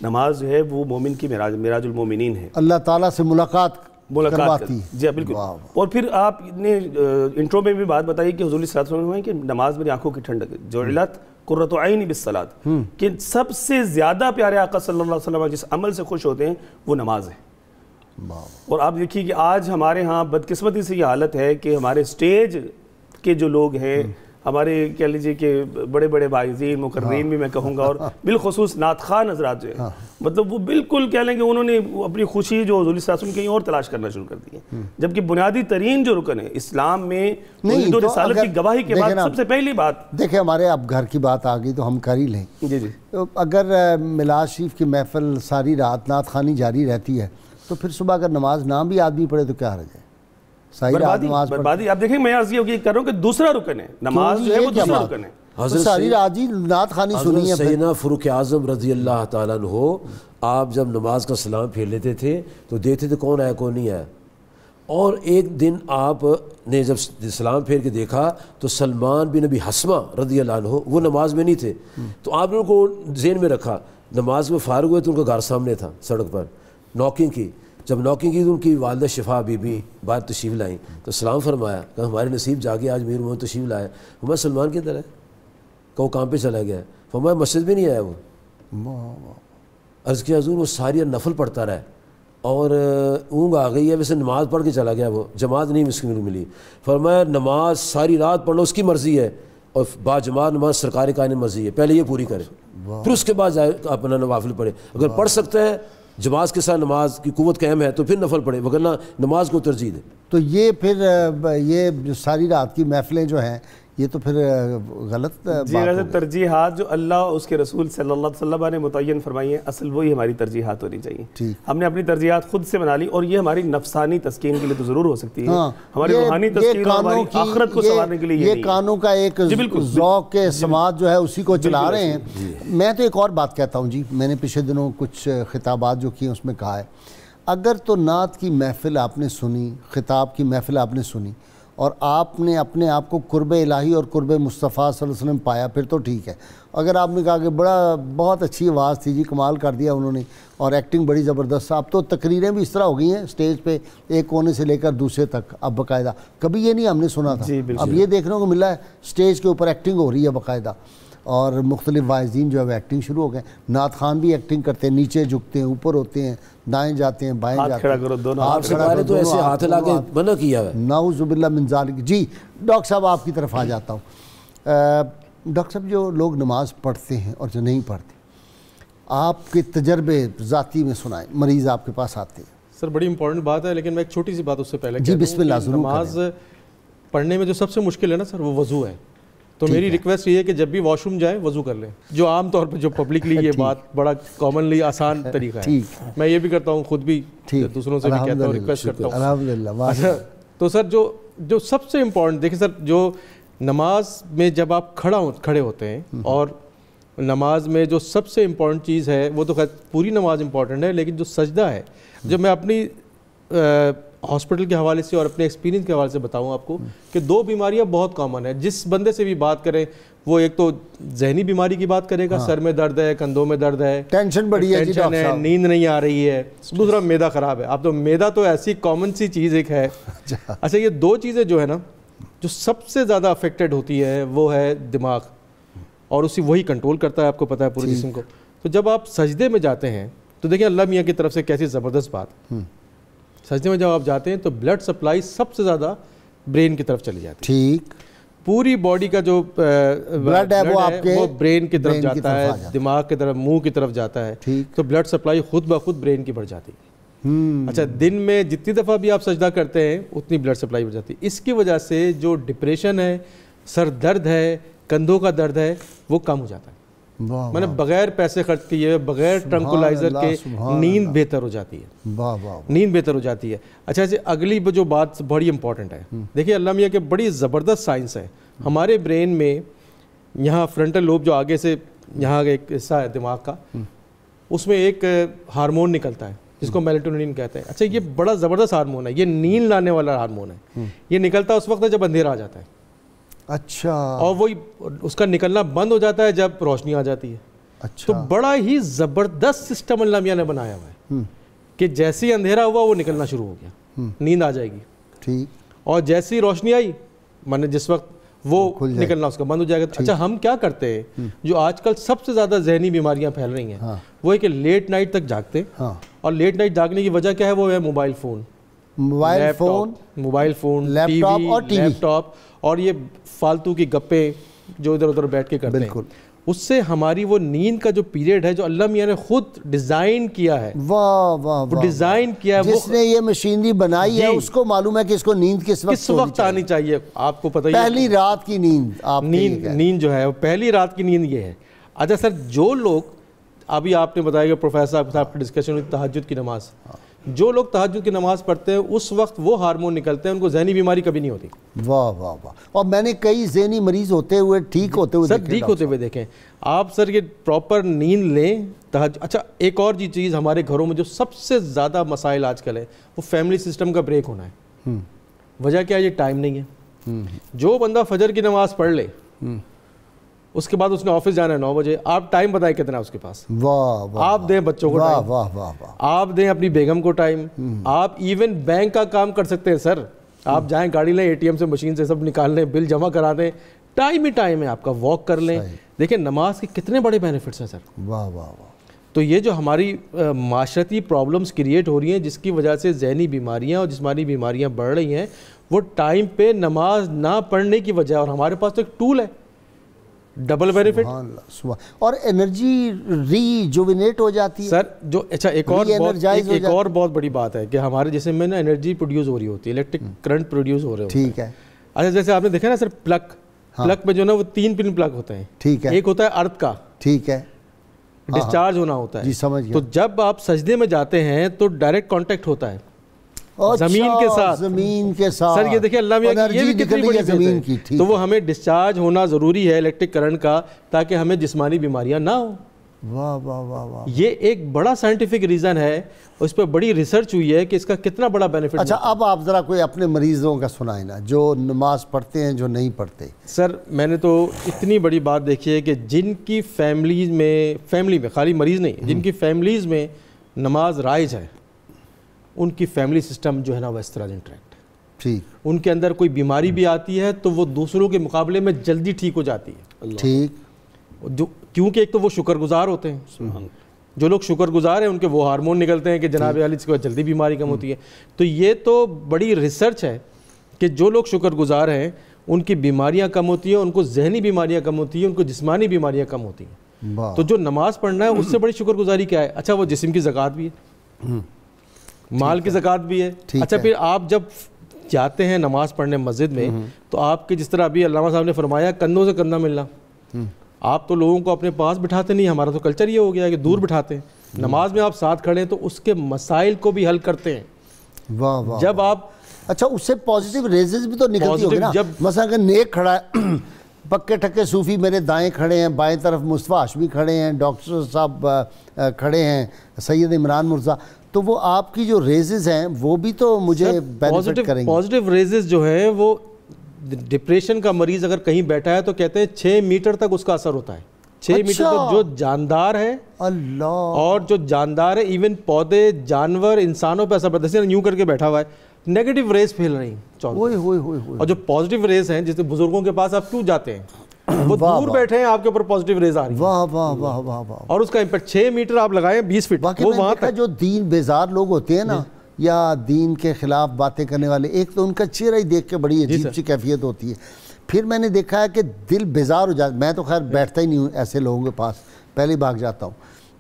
नमाज जो है वो मोमिन की मराज मराजुलमोमिन है अल्लाह ताला से मुलाकात मुलाकात जी हाँ, बिल्कुल और फिर आपने इंट्रो में भी बात बताई कि हजूल साहब कि नमाज मेरी आंखों की ठंडक जोड़लत कुर्रतनी बिसलात हम्म। कि सबसे ज़्यादा प्यारे आका सल्लल्लाहु अलैहि वसल्लम जिस अमल से खुश होते हैं वो नमाज है और आप देखिए कि आज हमारे यहाँ बदकिस्मती से ये हालत है कि हमारे स्टेज के जो लोग हैं हम्म। हमारे कह लीजिए कि बड़े बड़े बाजीन मुकर्रीन हाँ, भी मैं कहूँगा और हाँ। बिलखसूस नात खान नजरात जो है हाँ, मतलब वो बिल्कुल कह लें कि उन्होंने अपनी खुशी जो हजूल कहीं और तलाश करना शुरू कर दी है हम्म। जबकि बुनियादी तरीन जो रुकन है इस्लाम में तो की गवाही के बाद सबसे पहली बात देखे हमारे अब घर की बात आ गई तो हम कर ही लें जी जी तो अगर मिलाद शरीफ की महफल सारी रात नात खानी जारी रहती है तो फिर सुबह अगर नमाज ना भी आदमी पढ़े तो क्या रह जाए बर्बादी आप देखें मैं अर्ज ये कर रहा हूँ कि दूसरा रुकन है नमाज है वो दूसरा रुकन है तो सारी सैना फ़रूक आज़म रजी अल्लाह ताला हो आप जब नमाज का सलाम फेर लेते थे तो देखते थे कौन आया कौन नहीं आया और एक दिन आप ने जब सलाम फेर के देखा तो सलमान बिन नबी हसमा रदी हो वो नमाज में नहीं थे तो आप लोगों को जेन में रखा नमाज में फारग हुए तो उनका घर सामने था सड़क पर नॉकिंग की जब नौकरी की तो उनकी वालदा शिफा बीबी बात तशीफ लाई तो सलाम फरमाया कि हमारे नसीब जाके आज मीर मोहन तशीफ लाया हमारे सलमान की है कहो काम पर चला गया है हमारे मस्जिद भी नहीं आया वो अर्ज़ के हजूर वो सारी नफल पढ़ता रहा है और ऊँग आ गई है वैसे नमाज़ पढ़ के चला गया वो जमात नहीं मुस्किन मिली फरमाया नमाज सारी रात पढ़ लो उसकी मर्ज़ी है और जमात नमाज सरकारी कहने मर्ज़ी है पहले ये पूरी करे फिर उसके बाद जाए अपना नवाफिल पढ़े अगर पढ़ सकते हैं जमाज के साथ नमाज की कुत कायम है तो फिर नफल पढ़े वगरना नमाज को तरजीह दे तो ये फिर ये सारी रात की महफ़िलें जो हैं ये तो फिर गलत जी गलत तरजीहत जो अल्लाह उसके रसूल सल्लल्लाहु अलैहि वसल्लम ने मुतन फरमाई है असल वही हमारी तरजीहत होनी चाहिए हमने अपनी तरजीहत खुद से बना ली और ये हमारी नफसानी तस्कीन के लिए तो ज़रूर हो सकती है हाँ, हमारी रूहानी तस्कीन हमारी आखरत को संवारने के लिए ये कानों का एक जौक के समाज जो है उसी को चला रहे हैं मैं तो एक और बात कहता हूँ जी मैंने पिछले दिनों कुछ खिताबात जो किए उसमें कहा है अगर तो नात की महफिल आपने सुनी खिताब की महफिल आपने सुनी और आपने अपने आप को कुर्ब इलाही और कुरब मुस्तफ़ा वसलम पाया फिर तो ठीक है अगर आपने कहा कि बड़ा बहुत अच्छी आवाज़ थी जी कमाल कर दिया उन्होंने और एक्टिंग बड़ी ज़बरदस्त आप तो तकरीरें भी इस तरह हो गई हैं स्टेज पे एक कोने से लेकर दूसरे तक अब बाकायदा कभी ये नहीं हमने सुना था अब ये देखने को मिला है स्टेज के ऊपर एक्टिंग हो रही है बाकायदा और मुख्तलिफ वायजीन जो है एक्टिंग शुरू हो गए नात खान भी एक्टिंग करते हैं नीचे झुकते हैं ऊपर होते हैं दाएं जाते हैं बाएं जाते हैं करो दोनों हाथ खड़ा करो तो ऐसे हाथ मना किया मिनजाल जी डॉक्टर साहब आपकी तरफ आ जाता हूँ डॉक्टर साहब जो लोग नमाज पढ़ते हैं और जो नहीं पढ़ते आपके तजर्बे ज़ाती में सुनाएं मरीज़ आपके पास आते हैं सर बड़ी इंपॉर्टेंट बात है लेकिन मैं एक छोटी सी बात उससे पहले जी बिस्मिल्लाह नमाज पढ़ने में जो सबसे मुश्किल है ना सर वो वजू है तो मेरी रिक्वेस्ट ये है कि जब भी वॉशरूम जाए वजू कर लें जो आम तौर पर जो पब्लिकली ये बात बड़ा कॉमनली आसान तरीका है मैं ये भी करता हूँ खुद भी दूसरों से भी कहता हूँ रिक्वेस्ट करता हूँ अच्छा, तो सर जो जो सबसे इम्पोर्टेंट देखिए सर जो नमाज में जब आप खड़ा हो खड़े होते हैं हम्म। और नमाज में जो सबसे इम्पोर्टेंट चीज़ है वो तो खैर पूरी नमाज इम्पॉर्टेंट है लेकिन जो सजदा है जब हम्म। मैं अपनी हॉस्पिटल के हवाले से और अपने एक्सपीरियंस के हवाले से बताऊँ आपको कि दो बीमारियां बहुत कॉमन है जिस बंदे से भी बात करें वो एक तो जहनी बीमारी की बात करेगा हाँ। सर में दर्द है कंधों में दर्द है टेंशन बढ़ी है टेंशन है नींद नहीं आ रही है दूसरा मैदा ख़राब है आप तो मैदा तो ऐसी कॉमन सी चीज़ एक है अच्छा।, अच्छा ये दो चीज़ें जो है ना जो सबसे ज़्यादा अफेक्टेड होती है वो है दिमाग और उसी वही कंट्रोल करता है आपको पता है पूरे जिसम को तो जब आप सजदे में जाते हैं तो देखिए अल्लाह मियाँ की तरफ से कैसी ज़बरदस्त बात हम्म। सजने में जब आप जाते हैं तो ब्लड सप्लाई सबसे ज़्यादा ब्रेन की तरफ चली जाती है ठीक पूरी बॉडी का जो ब्लड है वो आपके वो ब्रेन की तरफ जाता, है, जाता है दिमाग की तरफ मुंह की तरफ जाता है ठीक तो ब्लड सप्लाई खुद ब खुद ब्रेन की बढ़ जाती है हम्म। अच्छा दिन में जितनी दफ़ा भी आप सजदा करते हैं उतनी ब्लड सप्लाई बढ़ जाती है इसकी वजह से जो डिप्रेशन है सर दर्द है कंधों का दर्द है वो कम हो जाता है मैंने बगैर पैसे खर्च किए बगैर ट्रंकुलाइजर के नींद बेहतर हो जाती है नींद बेहतर हो जाती है अच्छा जी अगली जो बात बड़ी इंपॉर्टेंट है हम्म। देखिए अल्लाह मियाँ के बड़ी ज़बरदस्त साइंस है हमारे ब्रेन में यहाँ फ्रंटल लोब जो आगे से यहाँ एक हिस्सा है दिमाग का हम्म। उसमें एक हार्मोन निकलता है जिसको मेलेटोनिन हम्म। कहते हैं अच्छा ये बड़ा ज़बरदस्त हार्मोन है ये नींद लाने वाला हार्मोन है ये निकलता है उस वक्त जब अंधेरा आ जाता है अच्छा और वही उसका निकलना बंद हो जाता है जब रोशनी आ जाती है अच्छा तो बड़ा ही ज़बरदस्त सिस्टम अल्लामिया ने बनाया हुआ है हम्म। कि जैसे ही अंधेरा हुआ वो निकलना शुरू हो गया हम्म। नींद आ जाएगी ठीक और जैसी रोशनी आई मैंने जिस वक्त वो निकलना उसका बंद हो जाएगा तो अच्छा हम क्या करते हैं हम्म। जो आजकल सबसे ज़्यादा जहनी बीमारियां फैल रही हैं हाँ। वो है कि लेट नाइट तक जागते हाँ। और लेट नाइट जागने की वजह क्या है वो है mobile phone mobile phone mobile phone laptop और लैपटॉप और ये फालतू की गप्पे जो इधर उधर बैठ के करते बिल्कुल उससे हमारी वो नींद का जो पीरियड है जो अल्लाह मियाँ ने खुद डिज़ाइन किया है वाह वाह वो डिज़ाइन किया है जिसने ये मशीनरी बनाई है उसको मालूम है कि इसको नींद किस वक्त किस वक्त आनी चाहिए आपको पता ही पहली रात की नींद आप नींद नींद जो है वो पहली रात की नींद ये है अच्छा सर जो लोग अभी आपने बताया कि प्रोफेसर साहब के डिस्कशन हुई तहजद की नमाज़ जो लोग तहजद की नमाज़ पढ़ते हैं उस वक्त वो हार्मोन निकलते हैं उनको जहनी बीमारी कभी नहीं होती वाह वाह वाह और मैंने कई जहनी मरीज होते हुए ठीक होते हुए सर ठीक होते हुए देखें आप सर ये प्रॉपर नींद लें तहज अच्छा एक और जी चीज़ हमारे घरों में जो सबसे ज़्यादा मसाइल आजकल है वो फैमिली सिस्टम का ब्रेक होना है हम्म। वजह क्या है ये टाइम नहीं है हम्म। जो बंदा फजर की नमाज़ पढ़ ले हम्म। उसके बाद उसने ऑफिस जाना है नौ बजे आप टाइम बताए कितना उसके पास वाह वाह आप दें बच्चों को वाह वाह वाह आप दें अपनी बेगम को टाइम हम्म। आप इवन बैंक का काम कर सकते हैं सर आप हम्म। जाएं गाड़ी लें एटीएम से मशीन से सब निकाल लें बिल जमा करा दें टाइम ही टाइम है आपका वॉक कर लें देखिए नमाज के कितने बड़े बेनिफिट्स हैं सर वाह वाह वाह तो ये जो हमारी माशरती प्रॉब्लम्स क्रिएट हो रही हैं जिसकी वजह से जहनी बीमारियां और जिसमानी बीमारियां बढ़ रही हैं वो टाइम पे नमाज ना पढ़ने की वजह और हमारे पास तो एक टूल है डबल बेनिफिट और एनर्जी रीजुविनेट हो जाती है सर जो अच्छा एक और बहुत एक, एक और बहुत बड़ी बात है कि हमारे जैसे में ना एनर्जी प्रोड्यूस हो रही होती है इलेक्ट्रिक करंट प्रोड्यूस हो रहे होते ठीक है अच्छा जैसे आपने देखा ना सर प्लग हाँ। प्लग में जो ना वो तीन पिन प्लग होते हैं ठीक है एक होता है अर्थ का ठीक है डिस्चार्ज हाँ, हाँ। होना होता है जी समझ तो जब आप सजदे में जाते हैं तो डायरेक्ट कॉन्टेक्ट होता है अच्छा, जमीन के अच्छा, साथ जमीन के साथ सर ये देखिए अल्लाह में ये भी कितनी बड़ी जमीन की थी तो वो हमें डिस्चार्ज होना ज़रूरी है इलेक्ट्रिक करंट का ताकि हमें जिस्मानी बीमारियां ना हो वाह वाह वाह वाह ये एक बड़ा साइंटिफिक रीज़न है उस पर बड़ी रिसर्च हुई है कि इसका कितना बड़ा बेनिफिट अच्छा अब आप ज़रा कोई अपने मरीज़ों का सुनाए ना जो नमाज पढ़ते हैं जो नहीं पढ़ते सर मैंने तो इतनी बड़ी बात देखी है कि जिनकी फैमिलीज में फैमिली में खाली मरीज़ नहीं जिनकी फैमिलीज़ हम्म। में नमाज राइज है उनकी फैमिली सिस्टम जो है ना वह इस तरह इंट्रैक्ट ठीक उनके अंदर कोई बीमारी भी आती है तो वो दूसरों के मुकाबले में जल्दी ठीक हो जाती है ठीक जो क्योंकि एक तो वो शुक्रगुजार होते हैं जो लोग शुक्रगुजार हैं उनके वो हार्मोन निकलते हैं कि जनाब अली इसके बाद जल्दी बीमारी कम होती है तो ये तो बड़ी रिसर्च है कि जो लोग शुक्रगुजार हैं उनकी बीमारियां कम होती हैं उनको जहनी बीमारियां कम होती हैं उनको जिस्मानी बीमारियां कम होती हैं तो जो नमाज़ पढ़ना है उससे बड़ी शुक्रगुजारी क्या है अच्छा वो जिसम की ज़क़ात भी है हम्म। माल की जक़ात भी है अच्छा है। फिर आप जब जाते हैं नमाज पढ़ने मस्जिद में हम्म। तो आपके जिस तरह अभी अल्लाह साहब ने फरमाया कंधों से कंधा मिलना हम्म। आप तो लोगों को अपने पास बिठाते नहीं हमारा तो कल्चर ये हो गया कि दूर हम्म। बिठाते हैं नमाज में आप साथ खड़े हैं तो उसके मसाइल को भी हल करते हैं वाह वाह जब आप अच्छा उससे पॉजिटिव रेजेस भी तो निकलती होगी ना जब मसा अगर नेक खड़ा है पक्के ठक्के सूफी मेरे दाएं खड़े हैं बाएं तरफ मुस्तफ़ा हाशमी खड़े हैं डॉक्टर साहब खड़े हैं सैयद इमरान मुर्जा तो वो आपकी जो रेजेज हैं वो भी तो मुझे पॉजिटिव पॉजिटिव रेजेज जो है वो डिप्रेशन का मरीज अगर कहीं बैठा है तो कहते हैं छः मीटर तक उसका असर होता है छः अच्छा। मीटर तक जो जानदार है अल्लाह और जो जानदार है इवन पौधे जानवर इंसानों पर असर पड़ता है जैसे यूँ करके बैठा हुआ है नेगेटिव रेस फैल रही ओए, और जो पॉजिटिव रेस हैं जैसे बुजुर्गों के पास आप क्यों जाते हैं दूर बैठे हैं आपके ऊपर पॉजिटिव रेज आ रही वाह वाह वाह वाह वाह और उसका इम्पैक्ट छः मीटर आप लगाए बीस फीट वो वहाँ जो दीन बेजार लोग होते हैं ना या दीन के खिलाफ बातें करने वाले एक तो उनका चेहरा ही देख के बड़ी अजीब सी कैफियत होती है फिर मैंने देखा है कि दिल बेजार हो जाता मैं तो खैर बैठता ही नहीं हूँ ऐसे लोगों के पास पहले भाग जाता हूँ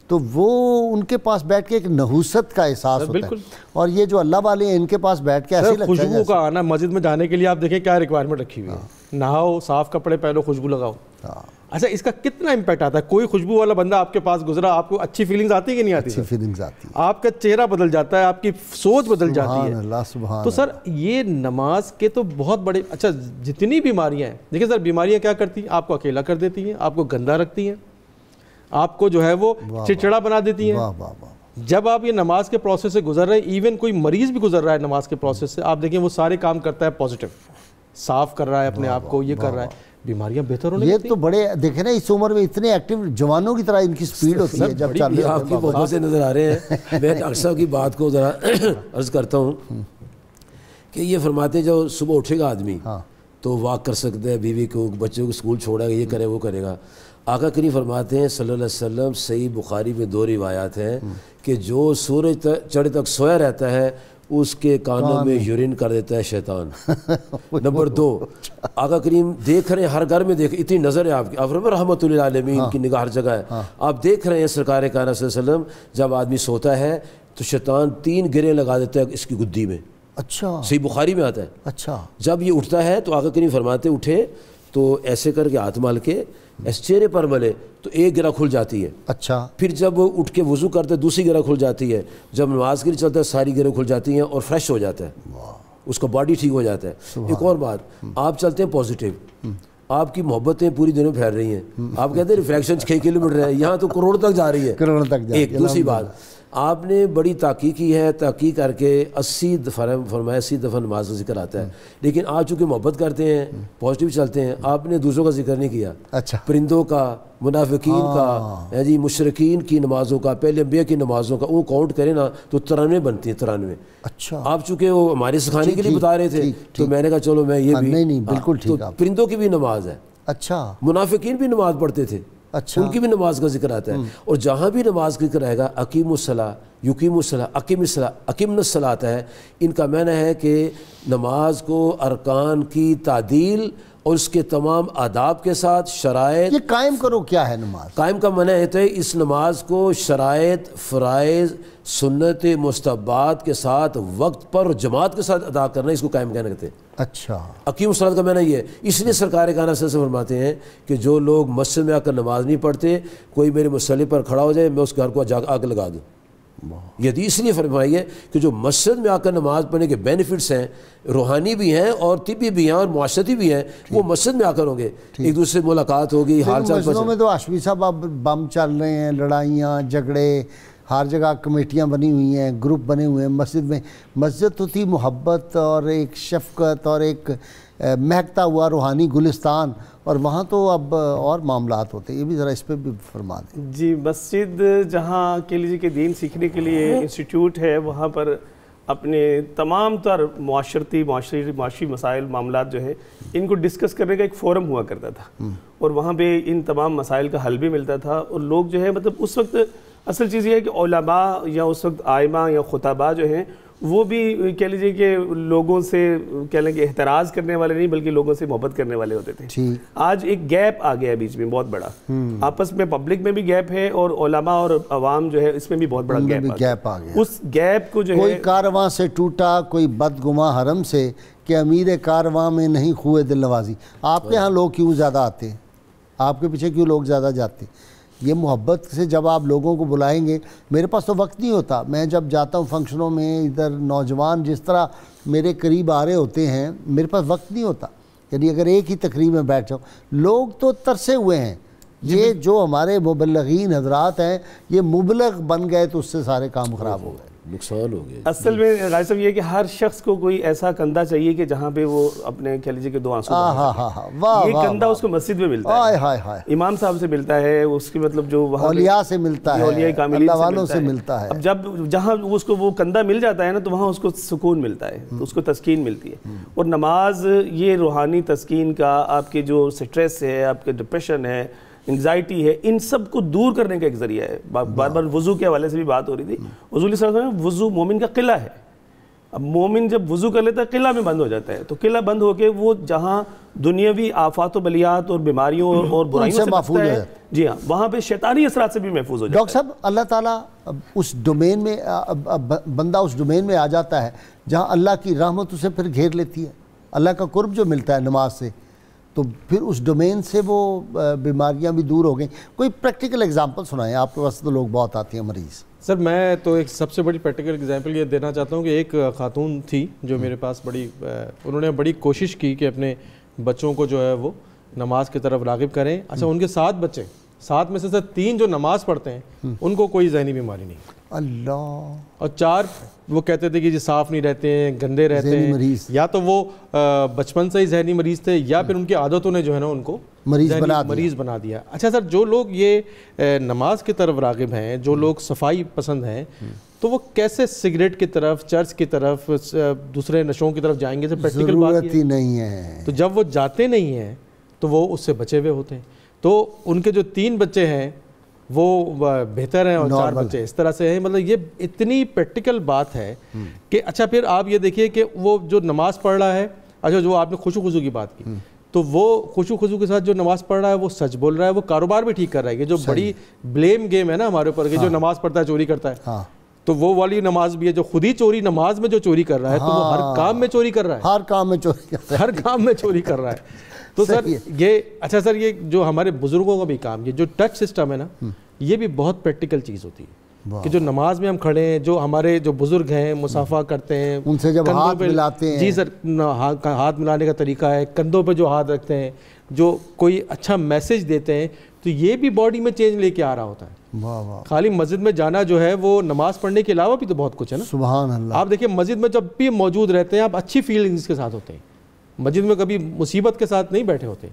तो वो उनके पास बैठ के एक नहुसत का एहसास होता है और ये जो अल्लाह वाले हैं इनके पास बैठ के ऐसे खुशबू का आना मस्जिद में जाने के लिए आप देखें क्या रिक्वायरमेंट रखी हुई है हाँ। नहाओ साफ कपड़े पहनो खुशबू लगाओ हाँ। अच्छा इसका कितना इम्पैक्ट आता है कोई खुशबू वाला बंदा आपके पास गुजरा आपको अच्छी फीलिंग्स आती है कि नहीं आती अच्छी फीलिंग्स आती है आपका चेहरा बदल जाता है आपकी सोच बदल जाती है तो सर ये नमाज के तो बहुत बड़े अच्छा जितनी बीमारियां हैं देखिए सर बीमारियां क्या करती हैं आपको अकेला कर देती हैं आपको गंदा रखती हैं आपको जो है वो चिड़चिड़ा बना देती है जब आप ये नमाज के प्रोसेस से गुजर रहे हैं इवन कोई मरीज भी गुजर रहा है नमाज के प्रोसेस से आप देखें वो सारे काम करता है पॉजिटिव साफ कर रहा है अपने आप को ये कर रहा है बीमारियां बेहतर होने ये तो बड़े देखे ना इस उम्र में इतने एक्टिव जवानों की तरह इनकी स्पीड होती है जब चल आपकी बहुत से नज़र आ रहे हैं मैं अक्सर की बात को ज़रा अर्ज करता हूँ हम्म। कि ये फरमाते जो सुबह उठेगा आदमी हाँ। तो वॉक कर सकते हैं बीवी को बच्चों को स्कूल छोड़ेगा ये करे वो करेगा आका करी फरमाते हैं सल्लल्लाहु अलैहि वसल्लम सही बुखारी में दो रिवायात हैं कि जो सूरज चढ़ तक सोया रहता है उसके कानों में यूरिन कर देता है शैतान नंबर दो आका करीम देख रहे हैं हर घर में देख इतनी नज़र है आपकी अफरम रहमत आलमी की निगाह हर जगह है हाँ। आप देख रहे हैं सरकार वसल्लम जब आदमी सोता है तो शैतान तीन गिरे लगा देता है इसकी गुद्दी में अच्छा सही बुखारी में आता है अच्छा जब ये उठता है तो आका करीम फरमाते उठे तो ऐसे करके हाथ माल के इस चेहरे पर मले तो एक गिरा खुल जाती है अच्छा फिर जब उठ के वजू करते दूसरी गिरा खुल जाती है जब नमाज के लिए चलते सारी गिरा खुल जाती हैं और फ्रेश हो जाता है उसका बॉडी ठीक हो जाता है एक और बात हम्म। आप चलते हैं पॉजिटिव हम्म। आपकी मोहब्बतें पूरी दिनों फैल रही हैं हम्म। आप कहते हैं रिफ्लेक्शन छः किलोमीटर है यहाँ तो करोड़ तक जा रही है करोड़ तक एक दूसरी बात आपने बड़ी ताकी की है ताकी करके अस्सी दफ़ा फरमाया अस्सी दफ़ा नमाज का जिक्र आता है लेकिन आप चूँकि मोहब्बत करते हैं पॉजिटिव चलते हैं आपने दूसरों का जिक्र नहीं किया अच्छा परिंदों का मुनाफिकीन हाँ। का है जी मुशरकिन की नमाज़ों का पहले अम्बिया की नमाज़ों का वो काउंट करें ना तो तिरानवे बनती है तिरानवे अच्छा आप चूँकि वो हमारे सिखाने के लिए बता रहे थे तो मैंने कहा चलो मैं ये हाँ, भी नहीं हाँ, बिल्कुल तो परिंदों की भी नमाज है अच्छा मुनाफिकीन भी नमाज पढ़ते थे अच्छा उनकी भी नमाज का जिक्र आता है हम्म। और जहाँ भी नमाज का जिक्र आएगा अकीम सलाह अकीम सलाह आता है इनका मैंने है कि नमाज को अरकान की तादील और उसके तमाम आदाब के साथ शराय ये कायम करो क्या है नमाज कायम का मना है तो इस नमाज को शराय फ़रज़ सुन्नत मुस्तबात के साथ वक्त पर जमात के साथ अदा करना इसको कायम कहना कहते हैं अच्छा अकीम सलात का मैंने ये इसलिए सरकार खाना से फरमाते हैं कि जो लोग मस्जिद में आकर नमाज नहीं पढ़ते कोई मेरे मसले पर खड़ा हो जाए मैं उस घर को आग लगा दूँ ये हदीस इसलिए फरमाई है कि जो मस्जिद में आकर नमाज पढ़ने के बेनिफिट्स हैं रूहानी भी हैं और तिबी भी हैं और माशरती भी हैं वो मस्जिद में आकर होंगे एक दूसरे से मुलाकात होगी हाल चाल में तो आशमी साहब अब बम चल रहे हैं लड़ाइयाँ झगड़े हर जगह कमेटियाँ बनी हुई हैं ग्रुप बने हुए हैं मस्जिद में मस्जिद तो थी मोहब्बत और एक शफकत और एक महकता हुआ रूहानी गुलिस्तान और वहाँ तो अब और मामला होते हैं ये भी ज़रा इस पर भी फरमा दें जी मस्जिद जहाँ के लिए के दीन सीखने के लिए हाँ। इंस्टीट्यूट है वहाँ पर अपने तमाम तर माशरती मसाइल मामला जो है इनको डिस्कस करने का एक फोरम हुआ करता था हम्म। और वहाँ पर इन तमाम मसाइल का हल भी मिलता था और लोग जो है मतलब उस वक्त असल चीज़ यह है कि ओलाबा या उस वक्त आयमा या खुताबा जो हैं वो भी कह लीजिए कि लोगों से कह लेंगे एतराज एहतराज करने वाले नहीं बल्कि लोगों से मोहब्बत करने वाले होते थे आज एक गैप आ गया बीच में बहुत बड़ा हम्म। आपस में पब्लिक में भी गैप है और ओलमा और अवाम जो है इसमें भी बहुत बड़ा गैप, आ गैप आ गया उस गैप को जो कोई है कारवां से टूटा कोई बदगुमा हरम से कि अमीर कारवां में नहीं हुए दिलनवाजी आपके यहाँ लोग क्यों ज़्यादा आते हैं आपके पीछे क्यों लोग ज़्यादा जाते हैं ये मोहब्बत से जब आप लोगों को बुलाएंगे मेरे पास तो वक्त नहीं होता मैं जब जाता हूँ फंक्शनों में इधर नौजवान जिस तरह मेरे करीब आ रहे होते हैं मेरे पास वक्त नहीं होता यानी अगर एक ही तकरीब में बैठ जाओ लोग तो तरसे हुए हैं ये जो हमारे मुबलगिन हजरात हैं ये मुबलग बन गए तो उससे सारे काम ख़राब हो गए नुकसान हो गया असल में राज साहब ये कि हर शख्स को कोई ऐसा कंधा चाहिए कि जहाँ पे वो अपने कह लीजिए कि दो आंसू हाँ हाँ, हाँ हाँ वाह ये वा, कंधा वा, उसको मस्जिद में मिलता है हाय हाय इमाम साहब से मिलता है उसके मतलब जो वहाँ से मिलता है अल्लाह वालों से मिलता है अब जब जहाँ उसको वो कंधा मिल जाता है ना तो वहाँ उसको सुकून मिलता है तो उसको तस्कीन मिलती है हम्म। और नमाज ये रूहानी तस्कीन का आपके जो स्ट्रेस है आपके डिप्रेशन है एंगजाइटी है इन सब को दूर करने का एक जरिया है बार बार वज़ू के हवाले से भी बात हो रही थी हम्म। वजूल वज़ू मोमिन का किला है अब मोमिन जब वज़ू कर लेता है किला में बंद हो जाता है तो किला बंद होकर वो जहाँ दुनियावी आफात बलियात और बीमारियों और बुराई से महफूज है, जी हाँ वहाँ पे शैतानी असरात से भी महफूज हो डॉक्टर साहब अल्लाह ताला उस डोमेन में बंदा उस डोमेन में आ जाता है जहाँ अल्लाह की रहमत उसे फिर घेर लेती है अल्लाह का कुर्ब जो मिलता है नमाज से तो फिर उस डोमेन से वो बीमारियां भी दूर हो गई कोई प्रैक्टिकल एग्जांपल सुनाएं आपके पास तो लोग बहुत आते हैं मरीज़ सर मैं तो एक सबसे बड़ी प्रैक्टिकल एग्जांपल ये देना चाहता हूँ कि एक खातून थी जो हम्म। मेरे पास बड़ी उन्होंने बड़ी कोशिश की कि अपने बच्चों को जो है वो नमाज की तरफ रागिब करें अच्छा हम्म। उनके सात बच्चे सात में से सर तीन जो नमाज पढ़ते हैं हम्म। उनको कोई जहनी बीमारी नहीं अल्लाह और चार वो कहते थे कि जी साफ नहीं रहते हैं गंदे रहते हैं मरीज या तो वो बचपन से ही जहनी मरीज थे या फिर उनकी आदतों ने जो है ना उनको मरीज बना मरीज बना दिया अच्छा सर जो लोग ये नमाज की तरफ रागिब हैं जो हम्म। लोग सफाई पसंद हैं हम्म। तो वो कैसे सिगरेट की तरफ चर्च की तरफ दूसरे नशों की तरफ जाएंगे तो प्रैक्टिकल बात ही नहीं है तो जब वो जाते नहीं हैं तो वो उससे बचे हुए होते हैं तो उनके जो तीन बच्चे हैं वो बेहतर हैं और चार बच्चे इस तरह से हैं मतलब ये इतनी प्रैक्टिकल बात है हम्म। कि अच्छा फिर आप ये देखिए कि वो जो नमाज़ पढ़ रहा है अच्छा जो आपने खुशू खुशू की बात की हम्म। तो वो खुशू खुशू के साथ जो नमाज़ पढ़ रहा है वो सच बोल रहा है वो कारोबार भी ठीक कर रहा है ये जो बड़ी ब्लेम गेम है ना हमारे ऊपर जो हाँ। नमाज़ पढ़ता है चोरी करता है हाँ। तो वो वाली नमाज भी है जो खुद ही चोरी नमाज में जो चोरी कर रहा है हाँ। तो वो हर हाँ। काम में चोरी कर रहा है हर काम में चोरी कर रहा है हर काम में चोरी कर रहा है तो सर ये अच्छा सर ये जो हमारे बुजुर्गों का भी काम ये जो टच सिस्टम है ना हम्म। ये भी बहुत प्रैक्टिकल चीज़ होती है कि जो नमाज में हम खड़े हैं जो हमारे जो बुजुर्ग हैं मुसाफा हम्म। करते हैं उनसे जब हाथ मिलाते हैं जी सर हाथ हाथ मिलाने का तरीका है कंधों पे जो हाथ रखते हैं जो कोई अच्छा मैसेज देते हैं तो ये भी बॉडी में चेंज लेके आ रहा होता है खाली मस्जिद में जाना जो है वो नमाज पढ़ने के अलावा भी तो बहुत कुछ है ना सुबह आप देखिए मस्जिद में जब भी मौजूद रहते हैं आप अच्छी फीलिंग्स के साथ होते हैं मस्जिद में कभी मुसीबत के साथ नहीं बैठे होते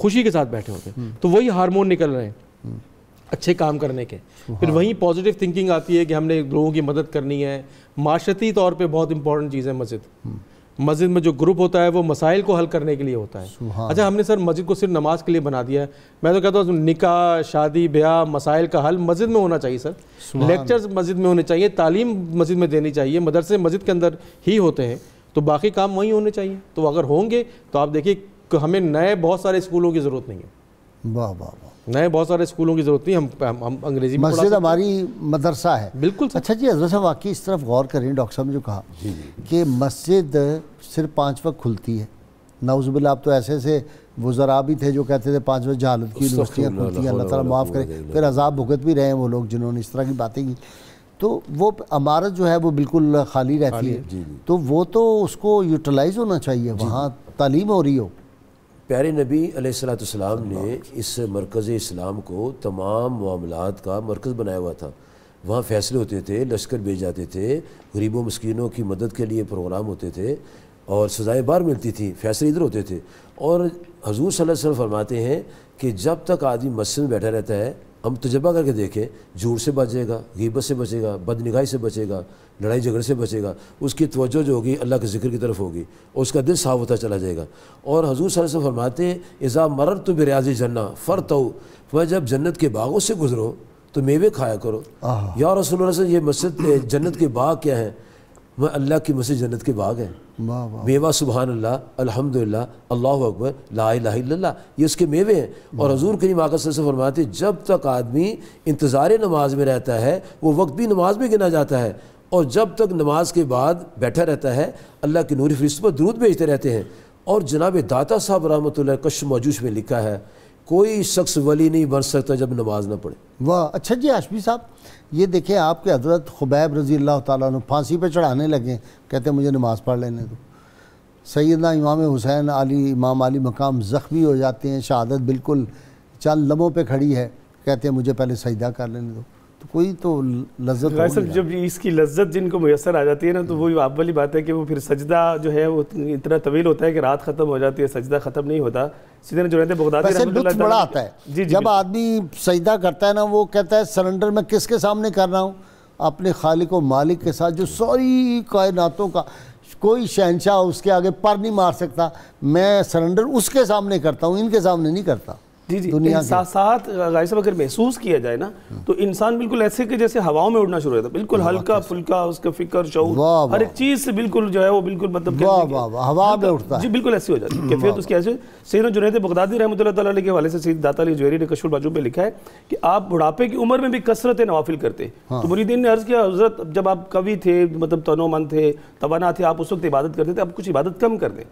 खुशी के साथ बैठे होते हम्म। तो वही हारमोन निकल रहे हैं हम्म। अच्छे काम करने के फिर वहीं पॉजिटिव थिंकिंग आती है कि हमने लोगों की मदद करनी है माशरती तौर पे बहुत इंपॉर्टेंट चीज़ है मस्जिद हम्म। मस्जिद में जो ग्रुप होता है वो मसाइल को हल करने के लिए होता है अच्छा हमने सर मस्जिद को सिर्फ नमाज के लिए बना दिया है मैं तो कहता हूँ निका शादी ब्याह मसाइल का हल मस्जिद में होना चाहिए सर लेक्चर्स मस्जिद में होने चाहिए तालीम मस्जिद में देनी चाहिए मदरसे मस्जिद के अंदर ही होते हैं तो बाकी काम वहीं होने चाहिए तो अगर होंगे तो आप देखिए हमें नए बहुत सारे स्कूलों की ज़रूरत नहीं है वाह वाह वाह नए बहुत सारे स्कूलों की जरूरत नहीं हम हम, हम अंग्रेजी मस्जिद हमारी मदरसा है बिल्कुल अच्छा जी हजरत साहब वाकई इस तरफ गौर करें डॉक्टर साहब ने जो कहा कि मस्जिद सिर्फ पाँच वक्त खुलती है नाउजबिल आप तो ऐसे ऐसे वजरा भी थे जो कहते थे पाँच बजे जहालत की यूनिवर्सिटियाँ खुलती हैं अल्लाह तला माफ़ करें फिर अजाब भुगत भी रहे हैं वो लोग जिन्होंने इस तरह की बातें की तो वो अमारत जो है वो बिल्कुल खाली रहती खाली, है जी, जी। तो वो तो उसको यूटिलाइज होना चाहिए वहाँ तालीम हो रही हो प्यारे नबी अलैहिस्सलाम ने इस मरकज़ इस्लाम को तमाम मामलों का मरकज़ बनाया हुआ था वहाँ फैसले होते थे लश्कर भेज जाते थे गरीबों मस्किनों की मदद के लिए प्रोग्राम होते थे और सज़ाएं बार मिलती थी फैसले इधर होते थे और हजूर सल्लल्लाहु अलैहि वसल्लम फरमाते हैं कि जब तक आदमी मस्जिद में बैठा रहता है हम तजर्बा तो करके देखें झूठ से बचेगा गिबत से बचेगा बदनिगाही से बचेगा लड़ाई झगड़े से बचेगा उसकी तोज्जो जो होगी अल्लाह के जिक्र की तरफ होगी और उसका दिल साफ होता चला जाएगा और हजूर सर से फरमाते हैं इज़ा मरर तो बिराजी जन्ना फ़र तो वह जब जन्नत के बागों से गुजरो तो मेवे खाया करो या रसूल ये मस्जिद जन्नत के बाग क्या हैं वह अल्लाह की मस्जिद जन्नत के बाग है मेवा सुबहान अल्लाह अलहमदिल्ला अल्लाह अकबर ला ये उसके मेवे हैं और हजूर करीम आकर से फरमाते जब तक आदमी इंतज़ार नमाज में रहता है वो वक्त भी नमाज में गिना जाता है और जब तक नमाज के बाद बैठा रहता है अल्लाह के नूरी फरिश्त पर भेजते रहते हैं और जनाब दाता साहब रहमत कश मौजूश में लिखा है कोई शख्स वली नहीं बन सकता जब नमाज ना पढ़े वाह अच्छा जी आशमी साहब ये देखें आपके हजरत खुबैब रजी अल्लाह तुम फांसी पर चढ़ाने लगे कहते मुझे नमाज पढ़ लेने दो सैदना इमाम हुसैन अली इमाम अली मकाम ज़ख्मी हो जाते हैं शहादत बिल्कुल चंद लम्हों पर खड़ी है कहते हैं मुझे पहले सजदा कर लेने दो तो कोई तो लज्जत जब इसकी लज्जत जिनको मैसर आ जाती है ना तो हम्म। वो आप वाली बात है कि वो फिर सजदा जो है वो इतना तवील होता है कि रात ख़त्म हो जाती है सजदा ख़त्म नहीं होता सीधे जो रहते बगदादी बड़ा आता है जी जब आदमी सजदा करता है ना वो कहता है सरेंडर मैं किसके सामने कर रहा हूँ अपने खालिक व मालिक के साथ जो सारी कायनातों का कोई शहनशाह उसके आगे पर नहीं मार सकता मैं सरेंडर उसके सामने करता हूँ इनके सामने नहीं करता जी जी दुनिया साथ साथ राय साहब अगर महसूस किया जाए ना हम्म। तो इंसान बिल्कुल ऐसे के जैसे हवाओं में उड़ना शुरू होता है बिल्कुल हल्का फुल्का उसका फिक्र शौर हर एक चीज से बिल्कुल जो है वो बिल्कुल मतलब हवा में मतलब जी बिल्कुल ऐसी हो जाती है हम्म, कैफियत उसकी ऐसे जुनेद बगदादी रहमत के हवाले से सैद दाता अली जवेरी ने कशूर बाजू में लिखा है कि आप बुढ़ापे की उम्र में भी कसरत नवाफिल करते हाँ। तो मुरीदीन ने अर्ज किया हजरत जब आप कवि थे मतलब तनोमंद थे तवाना थे आप उस वक्त इबादत करते थे आप कुछ इबादत कम कर दें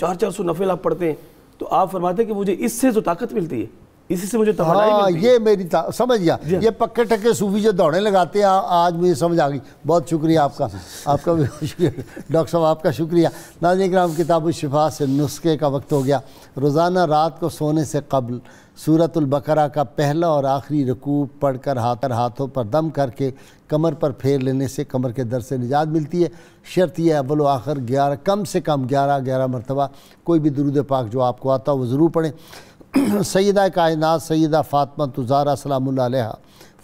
चार चार सौ नफिल आप पढ़ते हैं तो आप फरमाते कि मुझे इससे जो ताकत मिलती है इसी से मुझे हाँ, हाँ, ये मेरी समझ गया ये पक्के टक्के सूफी जो दौड़े लगाते हैं आज मुझे समझ आ गई बहुत शुक्रिया आपका आपका भी शुक्रिया डॉक्टर साहब आपका शुक्रिया नाजिक राम किताब शिफा से नुस्खे का वक्त हो गया रोज़ाना रात को सोने से कबल सूरतुल का पहला और आखिरी रकूब पढ़कर हाथर हाथों पर दम करके कमर पर फेर लेने से कमर के दर से निजात मिलती है शर्त यह अवलो आखिर ग्यारह कम से कम ग्यारह ग्यारह मरतबा कोई भी दरुद पाक जो आपको आता हो वो ज़रूर पढ़ें सैदा कायनात सैदा फ़ातमा तुजारा सलाम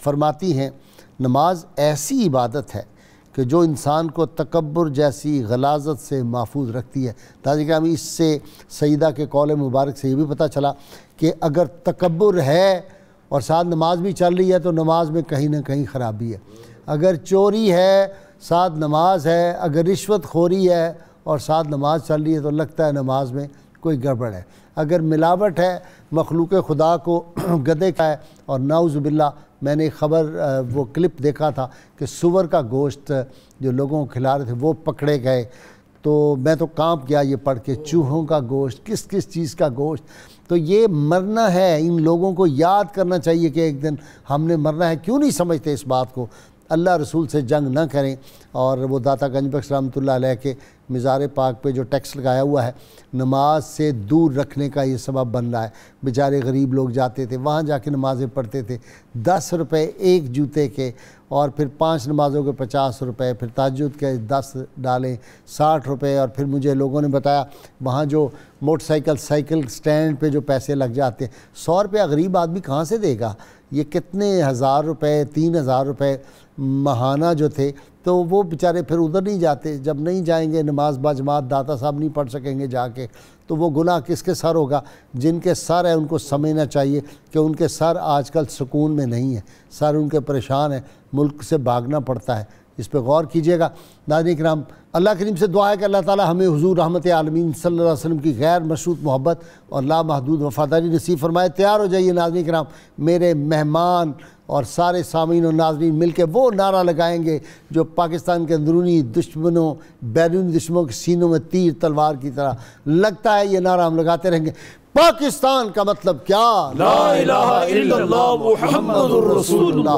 फरमाती हैं नमाज ऐसी इबादत है कि जो इंसान को तकबर जैसी गलाजत से महफूज रखती है ताज़ी हम इससे सईदा के कौल मुबारक से ये भी पता चला कि अगर तकबर है और साथ नमाज भी चल रही है तो नमाज में कहीं ना कहीं ख़राबी है अगर चोरी है साथ नमाज है अगर रिश्वत खोरी है और साथ नमाज चल रही है तो लगता है नमाज में कोई गड़बड़ है अगर मिलावट है मखलूक खुदा को गदे का है और नाउज़बिल्ला मैंने ख़बर वो क्लिप देखा था कि सुअर का गोश्त जो लोगों को खिला रहे थे वो पकड़े गए तो मैं तो कांप गया ये पढ़ के चूहों का गोश्त किस किस चीज़ का गोश्त तो ये मरना है इन लोगों को याद करना चाहिए कि एक दिन हमने मरना है क्यों नहीं समझते इस बात को अल्लाह रसूल से जंग ना करें और वो दाता गंज बख्श रमतल्ला के मज़ार पाक पे जो टैक्स लगाया हुआ है नमाज से दूर रखने का ये सबब बन रहा है बेचारे गरीब लोग जाते थे वहाँ जाके नमाज़ें पढ़ते थे दस रुपये एक जूते के और फिर पांच नमाज़ों के पचास रुपए फिर ताजुद के दस डालें साठ रुपए और फिर मुझे लोगों ने बताया वहाँ जो मोटरसाइकिल साइकिल स्टैंड पे जो पैसे लग जाते हैं सौ रुपया गरीब आदमी कहाँ से देगा ये कितने हज़ार रुपये तीन हज़ार रुपये महाना जो थे तो वो बेचारे फिर उधर नहीं जाते जब नहीं जाएंगे नमाज बाजमात दाता साहब नहीं पढ़ सकेंगे जाके तो वो गुनाह किसके सर होगा जिनके सर है उनको समझना चाहिए कि उनके सर आजकल सुकून में नहीं है सर उनके परेशान है मुल्क से भागना पड़ता है इस पर गौर कीजिएगा नाजन राम अल्लाह करीम से दुआ है कि अल्लाह ताला हमें हुजूर रहमत आलमीन सल्लल्लाहु अलैहि वसल्लम की गैर मशरूत मोहब्बत और लामहदूद वफादारी नसीब फरमाए तैयार हो जाइए नाजन कराम मेरे मेहमान और सारे सामीन और नाजरीन मिल के वो नारा लगाएंगे जो पाकिस्तान के अंदरूनी दुश्मनों बैरूनी दुश्मनों के सीनों में तीर तलवार की तरह लगता है ये नारा हम लगाते रहेंगे पाकिस्तान का मतलब क्या ला